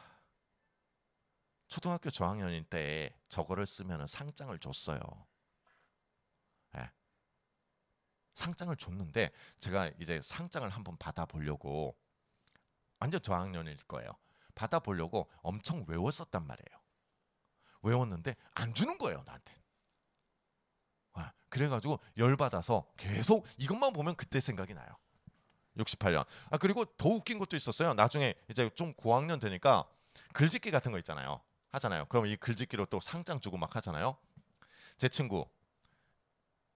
초등학교 저학년인 때 저거를 쓰면 상장을 줬어요. 예. 상장을 줬는데 제가 이제 상장을 한번 받아보려고 완전 저학년일 거예요. 받아보려고 엄청 외웠었단 말이에요. 외웠는데 안 주는 거예요 나한테. 그래가지고 열 받아서 계속 이것만 보면 그때 생각이 나요. 68년. 아 그리고 더 웃긴 것도 있었어요. 나중에 이제 좀 고학년 되니까 글짓기 같은 거 있잖아요. 하잖아요. 그럼 이 글짓기로 또 상장 주고 막 하잖아요. 제 친구,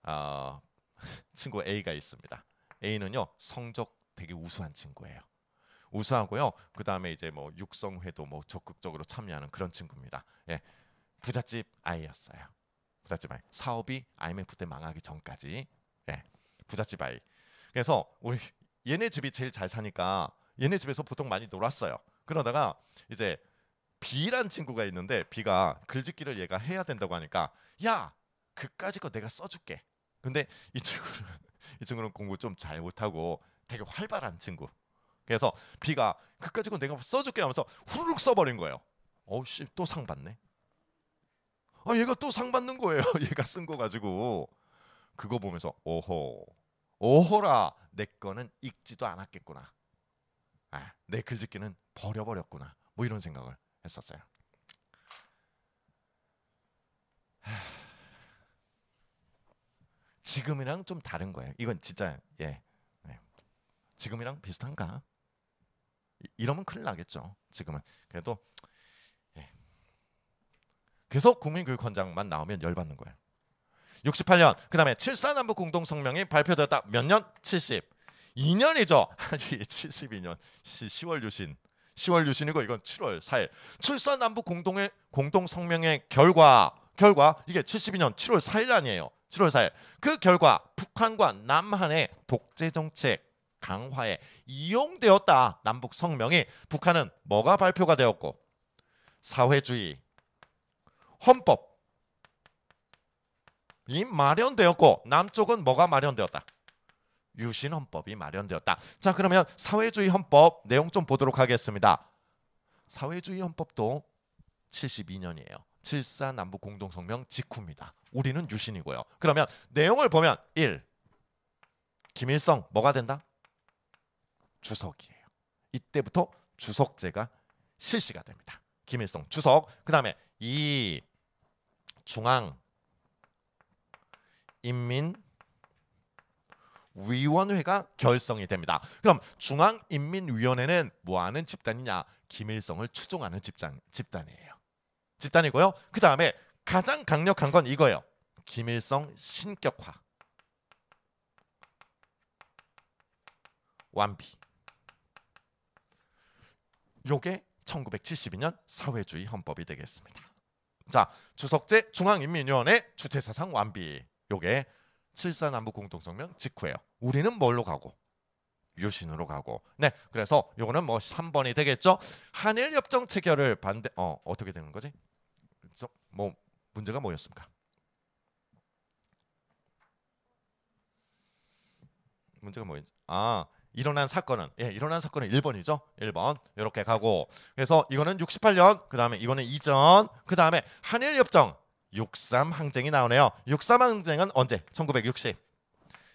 아 어, (laughs) 친구 A가 있습니다. A는요 성적 되게 우수한 친구예요. 우수하고요. 그 다음에 이제 뭐 육성회도 뭐 적극적으로 참여하는 그런 친구입니다. 예, 부잣집 아이였어요. 부잣집 아이. 사업이 IMF 때 망하기 전까지. 예, 부잣집 아이. 그래서 우리 얘네 집이 제일 잘 사니까 얘네 집에서 보통 많이 놀았어요. 그러다가 이제 비란 친구가 있는데 비가 글짓기를 얘가 해야 된다고 하니까 야 그까지 거 내가 써줄게. 근데 이 친구는 이 친구는 공부 좀 잘 못하고 되게 활발한 친구. 그래서 비가 그까지 건 내가 써줄게 하면서 후루룩 써버린 거예요. 어씨 우또상 받네. 아 얘가 또 상 받는 거예요. (laughs) 얘가 쓴 거 가지고 그거 보면서 오호 오호라 내 거는 읽지도 않았겠구나. 아, 내 글짓기는 버려버렸구나. 뭐 이런 생각을 했었어요. 지금이랑 좀 다른 거예요. 이건 진짜 예. 네. 지금이랑 비슷한가? 이러면 큰일 나겠죠. 지금은 그래도 예. 계속 국민교육원장만 나오면 열받는 거예요. 68년 그 다음에 7사 남북 공동성명이 발표되었다. 몇 년? 70. 2년이죠. (laughs) 아니 72년 10월 유신. 10월 유신이고 이건 7월 4일. 7사 남북 공동의 공동 성명의 결과 결과 이게 72년 7월 4일 아니에요. 7월 4일. 그 결과 북한과 남한의 독재 정책 강화에 이용되었다. 남북 성명이 북한은 뭐가 발표가 되었고 사회주의 헌법 이 마련되었고 남쪽은 뭐가 마련되었다. 유신 헌법이 마련되었다. 자 그러면 사회주의 헌법 내용 좀 보도록 하겠습니다. 사회주의 헌법도 72년이에요. 7 4 남북 공동성명 직후입니다. 우리는 유신이고요. 그러면 내용을 보면 1. 김일성 뭐가 된다? 주석이에요. 이때부터 주석제가 실시가 됩니다. 김일성 주석. 그 다음에 이 중앙 인민 위원회가 결성이 됩니다. 그럼 중앙인민위원회는 뭐하는 집단이냐? 김일성을 추종하는 집단 집단이에요. 집단이고요. 그 다음에 가장 강력한 건 이거예요. 김일성 신격화 완비. 요게 1972년 사회주의 헌법이 되겠습니다. 자, 주석제 중앙인민위원회 주체사상 완비. 요게 7사 남북 공동성명 직후예요. 우리는 뭘로 가고? 유신으로 가고. 네. 그래서 요거는 뭐 3번이 되겠죠. 한일 협정 체결을 반대 어, 어떻게 되는 거지? 뭐 문제가 뭐였습니까? 문제가 뭐였지? 아, 일어난 사건은 예, 일어난 사건은 1번이죠. 1번. 이렇게 가고. 그래서 이거는 68년, 그다음에 이거는 이전, 그다음에 한일 협정 63 항쟁이 나오네요. 63 항쟁은 언제? 1 9 6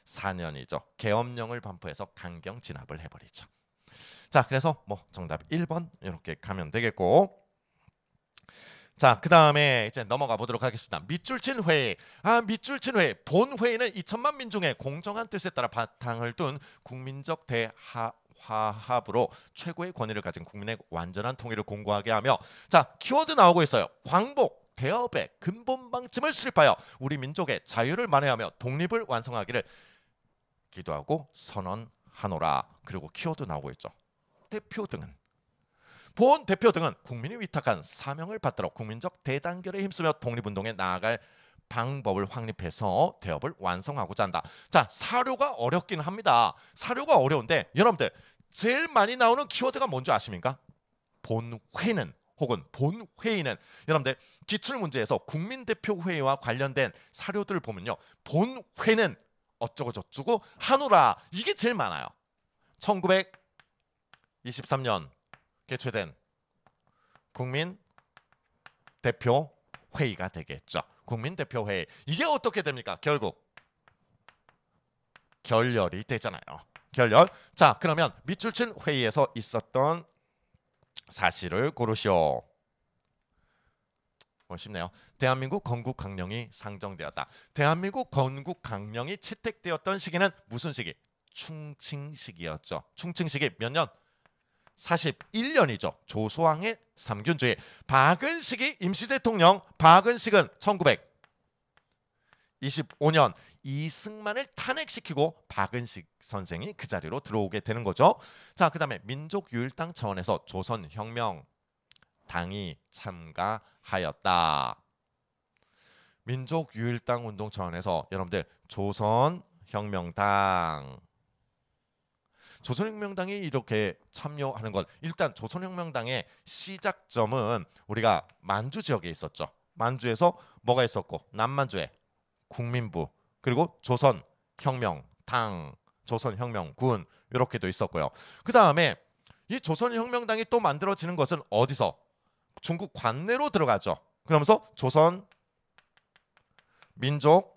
4년이죠. 계엄령을 반포해서 강경 진압을 해버리죠. 자, 그래서 뭐 정답 1번 이렇게 가면 되겠고 자, 그 다음에 이제 넘어가 보도록 하겠습니다. 밑줄 친 회의. 아, 밑줄 친 회의. 본 회의는 2천만 민중의 공정한 뜻에 따라 바탕을 둔 국민적 대하 화합으로 최고의 권위를 가진 국민의 완전한 통일을 공고하게 하며 자 키워드 나오고 있어요 광복 대업의 근본 방침을 수립하여 우리 민족의 자유를 만회하며 독립을 완성하기를 기도하고 선언하노라 그리고 키워드 나오고 있죠 대표 등은 본 대표 등은 국민이 위탁한 사명을 받도록 국민적 대단결에 힘쓰며 독립운동에 나아갈 방법을 확립해서 대업을 완성하고자 한다. 자, 사료가 어렵긴 합니다. 사료가 어려운데 여러분들 제일 많이 나오는 키워드가 뭔지 아십니까? 본회는 혹은 본회의는 여러분들 기출문제에서 국민대표회의와 관련된 사료들을 보면요. 본회는 어쩌고 저쩌고 하노라 이게 제일 많아요. 1923년 개최된 국민 대표 회의가 되겠죠. 국민 대표 회의 이게 어떻게 됩니까? 결국 결렬이 되잖아요. 결렬. 자, 그러면 밑줄 친 회의에서 있었던 사실을 고르시오. 쉽네요. 대한민국 건국 강령이 상정되었다. 대한민국 건국 강령이 채택되었던 시기는 무슨 시기? 충칭 시기였죠. 충칭 시기 몇 년? 4 1년이죠 조소왕의 삼균주의. 박은식이 임시대통령 박은식은 1925년 이승만을 탄핵시키고 박은식 선생이 그 자리로 들어오게 되는 거죠. 자, 그다음에 민족유일당 차원에서 조선혁명 당이 참가하였다. 민족유일당 운동 차원에서 여러분들 조선혁명당 조선혁명당이 이렇게 참여하는 것 일단 조선혁명당의 시작점은 우리가 만주 지역에 있었죠. 만주에서 뭐가 있었고 남만주에 국민부 그리고 조선혁명당 조선혁명군 이렇게도 있었고요. 그 다음에 이 조선혁명당이 또 만들어지는 것은 어디서 중국 관내로 들어가죠. 그러면서 조선 민족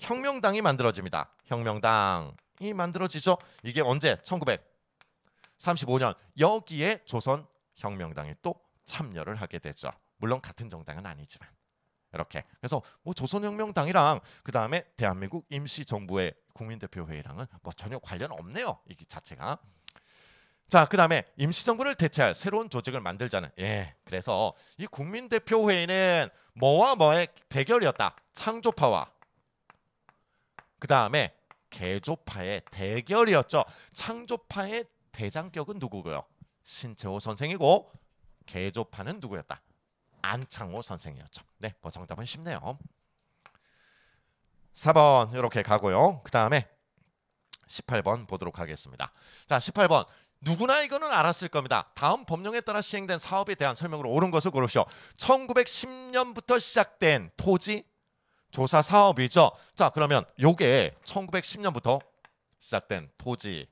혁명당이 만들어집니다. 혁명당 이 만들어지죠. 이게 언제? 1935년. 여기에 조선 혁명당이 또 참여를 하게 되죠. 물론 같은 정당은 아니지만 이렇게. 그래서 뭐 조선혁명당이랑 그 다음에 대한민국 임시정부의 국민대표회의랑은 뭐 전혀 관련 없네요. 이게 자체가. 자, 그 다음에 임시정부를 대체할 새로운 조직을 만들자는. 예, 그래서 이 국민대표회의는 뭐와 뭐의 대결이었다. 창조파와 그 다음에 개조파의 대결이었죠. 창조파의 대장격은 누구고요? 신채호 선생이고 개조파는 누구였다? 안창호 선생이었죠. 네, 뭐 정답은 쉽네요. 4번 이렇게 가고요. 그 다음에 18번 보도록 하겠습니다. 자, 18번 누구나 이거는 알았을 겁니다. 다음 법령에 따라 시행된 사업에 대한 설명으로 옳은 것을 고르시오. 1910년부터 시작된 토지 조사 사업이죠. 자, 그러면 요게 1910년부터 시작된 토지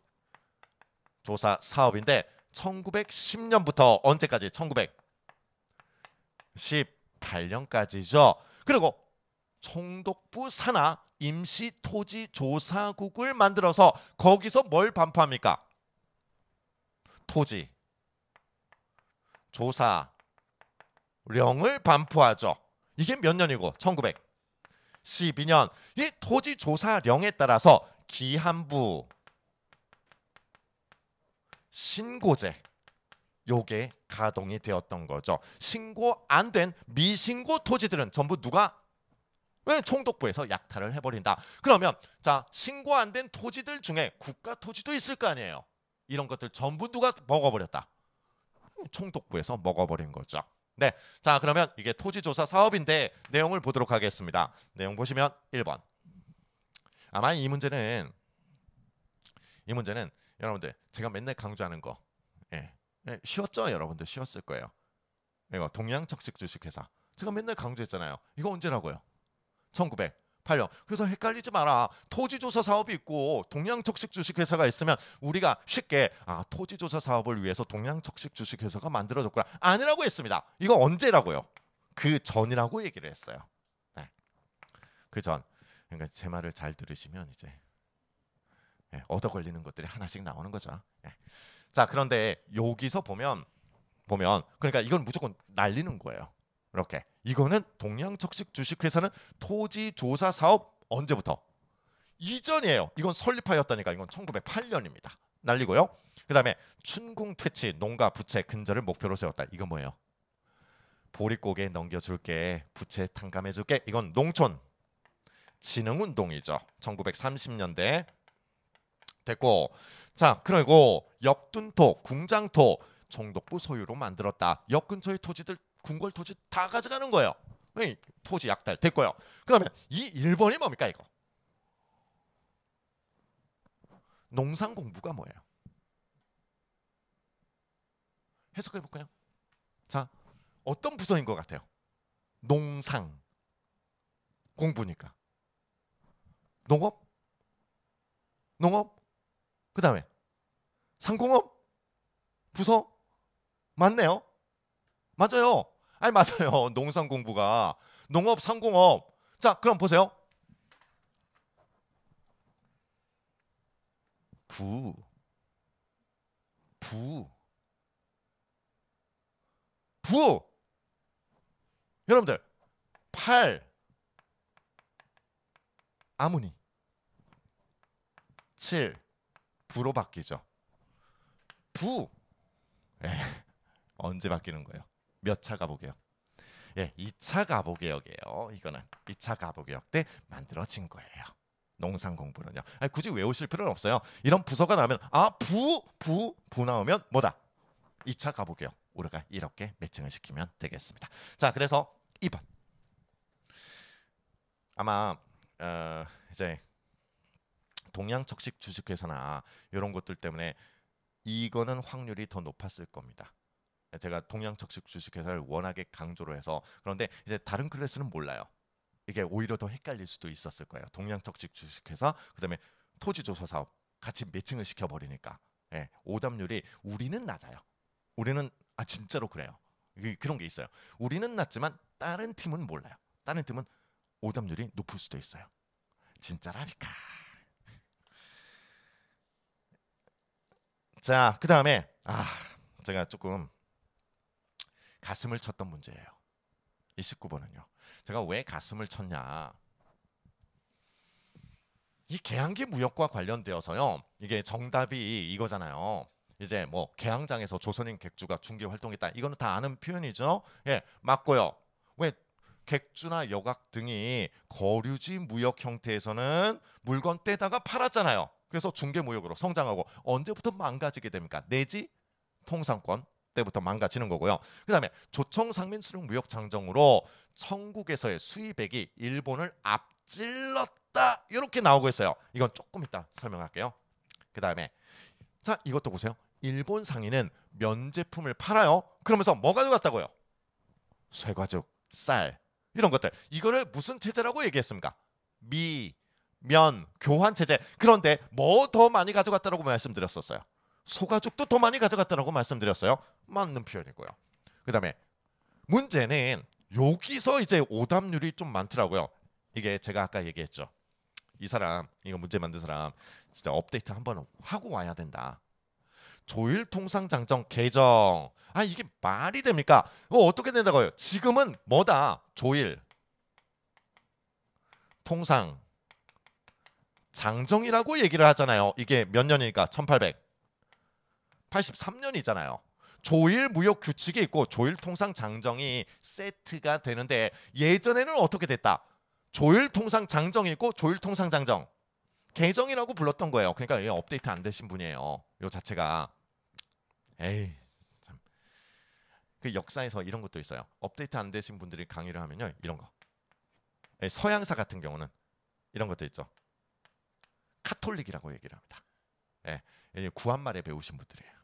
조사 사업인데 1910년부터 언제까지? 1918년까지죠. 그리고 총독부 산하 임시 토지 조사국을 만들어서 거기서 뭘 반포합니까? 토지 조사령을 반포하죠. 이게 몇 년이고? 1900 1 2년이 토지조사령에 따라서 기한부 신고제 요게 가동이 되었던 거죠. 신고 안 된 미신고 토지들은 전부 누가 왜 총독부에서 약탈을 해버린다. 그러면 자 신고 안 된 토지들 중에 국가 토지도 있을 거 아니에요. 이런 것들 전부 누가 먹어버렸다. 총독부에서 먹어버린 거죠. 네. 자, 그러면 이게 토지 조사 사업인데 내용을 보도록 하겠습니다. 내용 보시면 1번. 아마 이 문제는 이 문제는 여러분들 제가 맨날 강조하는 거. 예. 예 쉬웠죠, 여러분들 쉬웠을 거예요. 이거 동양 척식 주식회사. 제가 맨날 강조했잖아요. 이거 언제라고요? 1900 팔려. 그래서 헷갈리지 마라. 토지조사 사업이 있고 동양척식 주식회사가 있으면 우리가 쉽게 아 토지조사 사업을 위해서 동양척식 주식회사가 만들어졌구나. 아니라고 했습니다. 이거 언제라고요? 그 전이라고 얘기를 했어요. 네. 그 전. 그러니까 제 말을 잘 들으시면 이제 예, 얻어 걸리는 것들이 하나씩 나오는 거죠. 네. 자 그런데 여기서 보면 보면 그러니까 이건 무조건 날리는 거예요. 이렇게 이거는 동양척식 주식회사는 토지 조사 사업 언제부터 이전이에요. 이건 설립하였다니까 이건 1908년입니다. 날리고요. 그다음에 춘궁 퇴치 농가 부채 근절을 목표로 세웠다. 이건 뭐예요? 보릿고개 넘겨줄게 부채 탕감해줄게 이건 농촌 진흥운동이죠. 1930년대 됐고 자 그리고 역둔토 궁장토 총독부 소유로 만들었다. 역 근처의 토지들 궁궐 토지 다 가져가는 거예요. 네, 토지 약탈 됐고요. 그 다음에 이 1번이 뭡니까 이거? 농상 공부가 뭐예요? 해석해 볼까요? 자, 어떤 부서인 것 같아요? 농상 공부니까 농업, 농업, 그 다음에 상공업 부서 맞네요. 맞아요. 아니 맞아요. (laughs) 농산 공부가 농업 상공업. 자, 그럼 보세요. 부. 부. 부. 여러분들. 팔. 아무니 7. 부로 바뀌죠. 부. 에, 예. (laughs) 언제 바뀌는 거예요? 몇차 가보게요? 예, 2차 가보개혁이에요. 이거는 2차 가보개혁 때 만들어진 거예요. 농산 공부는요. 아니, 굳이 외우실 필요는 없어요. 이런 부서가 나오면 아부부부 나오면 뭐다? 2차 가보개혁 우리가 이렇게 매칭을 시키면 되겠습니다. 자, 그래서 2번 아마 어, 이제 동양적식 주식회사나 이런 것들 때문에 이거는 확률이 더 높았을 겁니다. 제가 동양적식 주식회사를 워낙에 강조를 해서 그런데 이제 다른 클래스는 몰라요. 이게 오히려 더 헷갈릴 수도 있었을 거예요. 동양적식 주식회사 그다음에 토지조사 사업 같이 매칭을 시켜버리니까 예, 오답률이 우리는 낮아요. 우리는 아 진짜로 그래요. 그런 게 있어요. 우리는 낮지만 다른 팀은 몰라요. 다른 팀은 오답률이 높을 수도 있어요. 진짜라니까. 자, 그 다음에 아 제가 조금 가슴을 쳤던 문제예요. 이 19번은요. 제가 왜 가슴을 쳤냐? 이 개항기 무역과 관련되어서요. 이게 정답이 이거잖아요. 이제 뭐 개항장에서 조선인 객주가 중개 활동했다. 이거는 다 아는 표현이죠. 예, 맞고요. 왜 객주나 여각 등이 거류지 무역 형태에서는 물건 떼다가 팔았잖아요. 그래서 중개 무역으로 성장하고 언제부터 망가지게 됩니까? 내지 통상권 때부터 망가지는 거고요. 그다음에 조청 상민수령 무역 장정으로 청국에서의 수입액이 일본을 앞질렀다 이렇게 나오고 있어요. 이건 조금 이따 설명할게요. 그다음에 자 이것도 보세요. 일본 상인은 면제품을 팔아요. 그러면서 뭐가들어갔다고요쇠가죽쌀 이런 것들. 이거를 무슨 체제라고 얘기했습니까? 미, 면, 교환 체제. 그런데 뭐 더 많이 가져갔다고 말씀드렸었어요. 소가죽도 더 많이 가져갔다라고 말씀드렸어요. 맞는 표현이고요. 그다음에 문제는 여기서 이제 오답률이 좀 많더라고요. 이게 제가 아까 얘기했죠. 이 사람 이거 문제 만든 사람 진짜 업데이트 한번 하고 와야 된다. 조일 통상 장정 개정. 아 이게 말이 됩니까? 어, 어떻게 된다고요? 지금은 뭐다? 조일 통상 장정이라고 얘기를 하잖아요. 이게 몇 년이니까 1800. 8 3년이잖아요 조일 무역 규칙이 있고 조일 통상 장정이 세트가 되는데 예전에는 어떻게 됐다? 조일 통상 장정이 있고 조일 통상 장정 개정이라고 불렀던 거예요. 그러니까 얘 업데이트 안 되신 분이에요. 요 자체가 에이 참. 그 역사에서 이런 것도 있어요. 업데이트 안 되신 분들이 강의를 하면요. 이런 거. 예, 서양사 같은 경우는 이런 것도 있죠. 카톨릭이라고 얘기를 합니다. 예. 구한말에 배우신 분들이에요.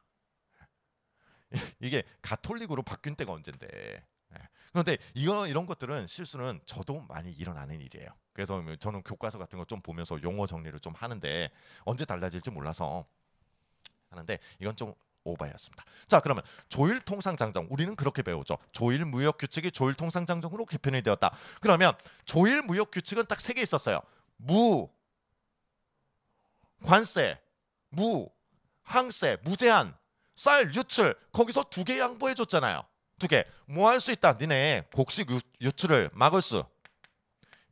이게 가톨릭으로 바뀐 때가 언젠데. 예. 그런데 이거 이런 것들은 실수는 저도 많이 일어나는 일이에요. 그래서 뭐 저는 교과서 같은 거 좀 보면서 용어 정리를 좀 하는데 언제 달라질지 몰라서 하는데 이건 좀 오바였습니다. 자 그러면 조일 통상장정 우리는 그렇게 배우죠. 조일 무역 규칙이 조일 통상장정으로 개편이 되었다. 그러면 조일 무역 규칙은 딱 세 개 있었어요. 무 관세 무 항세 무제한 쌀, 유출 거기서 두 개 양보해 줬잖아요. 두 개. 뭐 할 수 있다. 니네 곡식 유출을 막을 수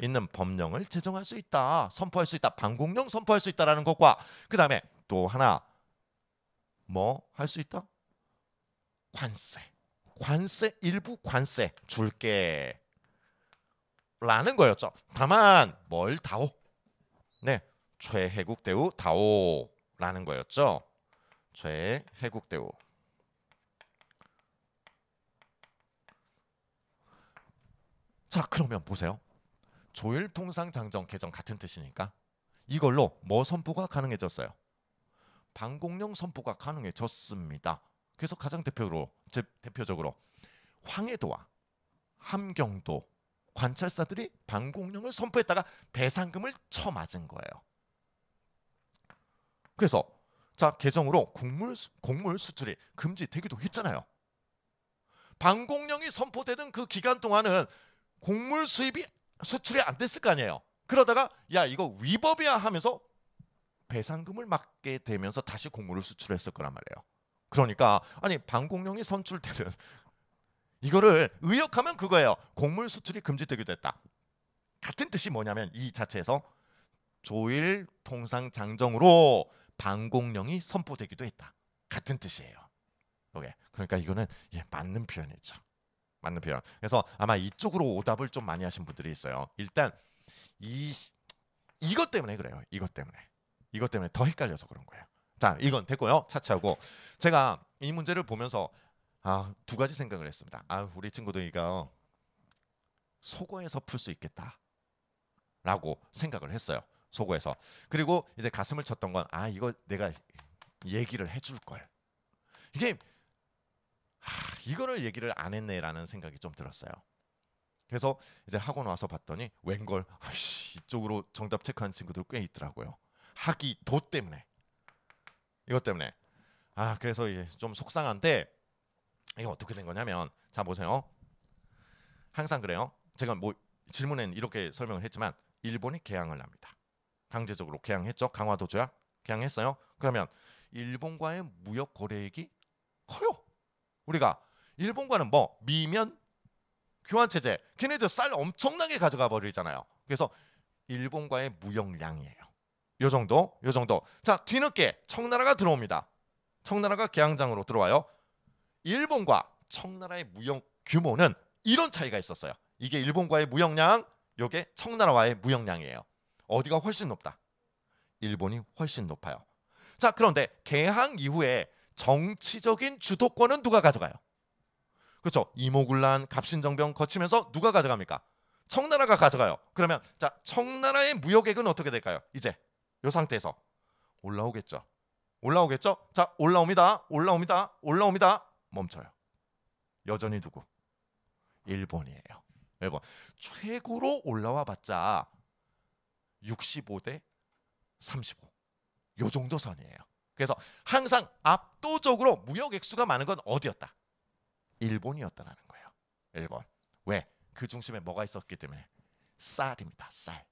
있는 법령을 제정할 수 있다. 선포할 수 있다. 방공령 선포할 수 있다라는 것과 그다음에 또 하나 뭐 할 수 있다? 관세. 관세 일부 관세 줄게. 라는 거였죠. 다만 뭘 다오? 네. 최혜국 대우 다오라는 거였죠. 저 해국대우 자 그러면 보세요 조일통상장정 개정 같은 뜻이니까 이걸로 뭐 선포가 가능해졌어요 방공령 선포가 가능해졌습니다 그래서 가장 대표로 제, 대표적으로 황해도와 함경도 관찰사들이 방공령을 선포했다가 배상금을 쳐맞은 거예요 그래서 자 개정으로 곡물, 곡물 수출이 금지되기도 했잖아요. 방공령이 선포되던 그 기간 동안은 곡물 수입이 수출이 안 됐을 거 아니에요. 그러다가 야 이거 위법이야 하면서 배상금을 막게 되면서 다시 곡물을 수출했을 거란 말이에요. 그러니까 아니 방공령이 선출되는 (laughs) 이거를 의역하면 그거예요. 곡물 수출이 금지되기도 했다. 같은 뜻이 뭐냐면 이 자체에서 조일 통상 장정으로 방공령이 선포되기도 했다. 같은 뜻이에요. 오케이. 그러니까 이거는 예, 맞는 표현이죠. 맞는 표현. 그래서 아마 이쪽으로 오답을 좀 많이 하신 분들이 있어요. 일단 이 이것 때문에 그래요. 이것 때문에. 이것 때문에 더 헷갈려서 그런 거예요. 자, 이건 됐고요. 차치하고 제가 이 문제를 보면서 아, 두 가지 생각을 했습니다. 아, 우리 친구들이가 속어에서 풀 수 있겠다. 라고 생각을 했어요. 속에서 그리고 이제 가슴을 쳤던 건 아 이거 내가 얘기를 해줄 걸 이게 아, 이거를 얘기를 안 했네라는 생각이 좀 들었어요. 그래서 이제 학원 와서 봤더니 웬걸 아이씨, 이쪽으로 정답 체크한 친구들 꽤 있더라고요. 학이 도 때문에 이것 때문에 아 그래서 이제 좀 속상한데 이게 어떻게 된 거냐면 자 보세요. 항상 그래요. 제가 뭐 질문엔 이렇게 설명을 했지만 일본이 개항을 합니다. 강제적으로 개항했죠. 강화도 조약 개항했어요. 그러면 일본과의 무역 거래액이 커요. 우리가 일본과는 뭐 미면 교환 체제 걔네들 쌀 엄청나게 가져가 버리잖아요. 그래서 일본과의 무역량이에요. 요 정도, 요 정도. 자 뒤늦게 청나라가 들어옵니다. 청나라가 개항장으로 들어와요. 일본과 청나라의 무역 규모는 이런 차이가 있었어요. 이게 일본과의 무역량, 이게 청나라와의 무역량이에요. 어디가 훨씬 높다? 일본이 훨씬 높아요. 자, 그런데 개항 이후에 정치적인 주도권은 누가 가져가요? 그렇죠. 이모군란, 갑신정변 거치면서 누가 가져갑니까? 청나라가 가져가요. 그러면 자, 청나라의 무역액은 어떻게 될까요? 이제 요 상태에서 올라오겠죠. 올라오겠죠? 자, 올라옵니다. 올라옵니다. 올라옵니다. 멈춰요. 여전히 누구? 일본이에요. 일본. 최고로 올라와 봤자 65대 35. 요 정도 선이에요. 그래서 항상 압도적으로 무역 액수가 많은 건 어디였다? 일본이었다라는 거예요. 일본. 왜? 그 중심에 뭐가 있었기 때문에 쌀입니다. 쌀.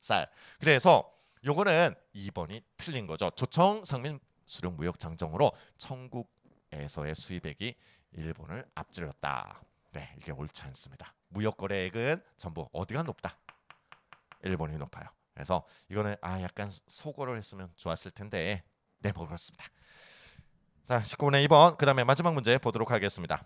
쌀. 그래서 요거는 2번이 틀린 거죠. 조청 상민 수령 무역 장정으로 천국에서의 수입액이 일본을 앞질렀다. 네, 이게 옳지 않습니다. 무역 거래액은 전부 어디가 높다? 일본이 높아요. 그래서 이거는 아 약간 소거를 했으면 좋았을 텐데 네 모르겠습니다. 뭐 자 19분의 2번 그 다음에 마지막 문제 보도록 하겠습니다.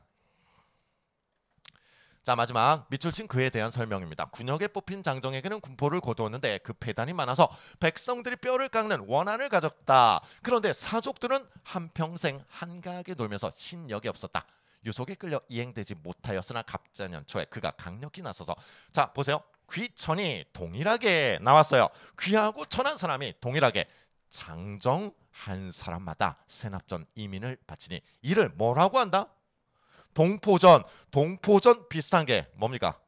자 마지막 밑줄 친 그에 대한 설명입니다. 군역에 뽑힌 장정에게는 군포를 거두었는데 그 배단이 많아서 백성들이 뼈를 깎는 원한을 가졌다. 그런데 사족들은 한평생 한가하게 놀면서 신력이 없었다. 유속에 끌려 이행되지 못하였으나 갑자년 초에 그가 강력히 나서서 자 보세요. 귀천이 동일하게 나왔어요. 귀하고 천한 사람이 동일하게 장정한 사람마다 세납전 이민을 바치니 이를 뭐라고 한다? 동포전, 동포전 비슷한 게 뭡니까?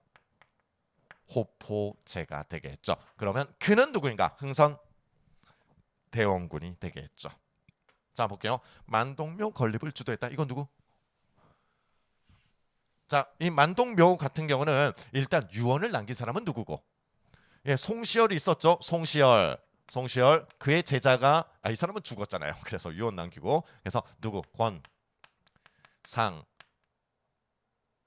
호포제가 되겠죠. 그러면 그는 누구인가? 흥선 대원군이 되겠죠. 자 볼게요. 만동묘 건립을 주도했다. 이건 누구? 자, 이 만동묘 같은 경우는 일단 유언을 남긴 사람은 누구고? 예, 송시열이 있었죠. 송시열. 송시열 그의 제자가 아, 이 사람은 죽었잖아요. (laughs) 그래서 유언 남기고 그래서 누구? 권상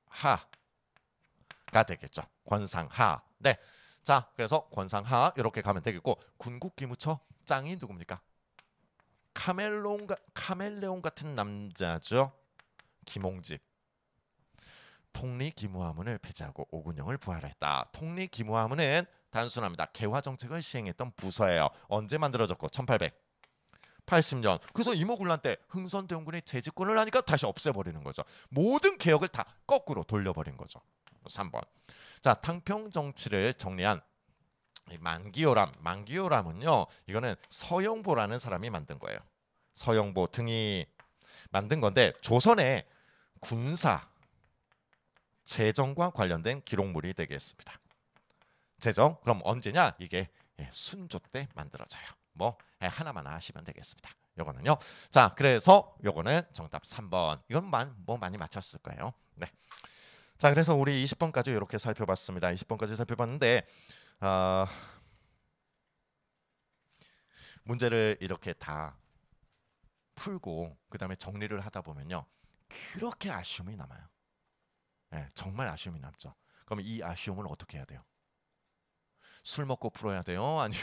하가 되겠죠. 권상하. 네. 자, 그래서 권상하 이렇게 가면 되겠고 군국기무처 짱이 누굽니까? 카멜론 카멜레온 같은 남자죠. 김홍집. 통리기무하문을 폐지하고 오군영을 부활했다. 통리기무하문은 단순합니다. 개화 정책을 시행했던 부서예요. 언제 만들어졌고 1880년. 그래서 이모군란 때 흥선대원군이 재집권을 하니까 다시 없애버리는 거죠. 모든 개혁을 다 거꾸로 돌려버린 거죠. 3번. 자, 탕평 정치를 정리한 만기요람. 만기요람은요. 이거는 서영보라는 사람이 만든 거예요. 서영보 등이 만든 건데 조선의 군사 재정과 관련된 기록물이 되겠습니다. 재정 그럼 언제냐? 이게 예, 순조 때 만들어져요. 뭐 예, 하나만 하시면 되겠습니다. 요거는요. 자, 그래서 요거는 정답 3번. 이건 만, 뭐 많이 맞췄을 거예요. 네. 자, 그래서 우리 20번까지 이렇게 살펴봤습니다. 20번까지 살펴봤는데 어, 문제를 이렇게 다 풀고 그다음에 정리를 하다 보면요. 그렇게 아쉬움이 남아요. 예, 정말 아쉬움이 남죠. 그럼 이 아쉬움을 어떻게 해야 돼요? 술 먹고 풀어야 돼요? (laughs) 아니,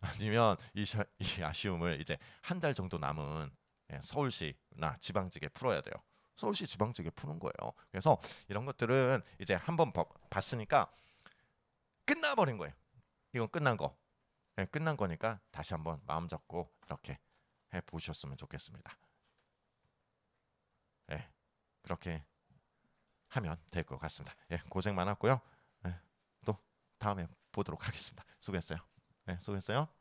아니면 이, 이 아쉬움을 이제 한 달 정도 남은 예, 서울시나 지방직에 풀어야 돼요. 서울시 지방직에 푸는 거예요. 그래서 이런 것들은 이제 한번 봤으니까 끝나버린 거예요. 이건 끝난 거. 예, 끝난 거니까 다시 한번 마음 잡고 이렇게 해 보셨으면 좋겠습니다. 예, 그렇게 하면 될 것 같습니다. 예, 고생 많았고요. 예, 또 다음에 보도록 하겠습니다. 수고했어요. 예, 수고했어요.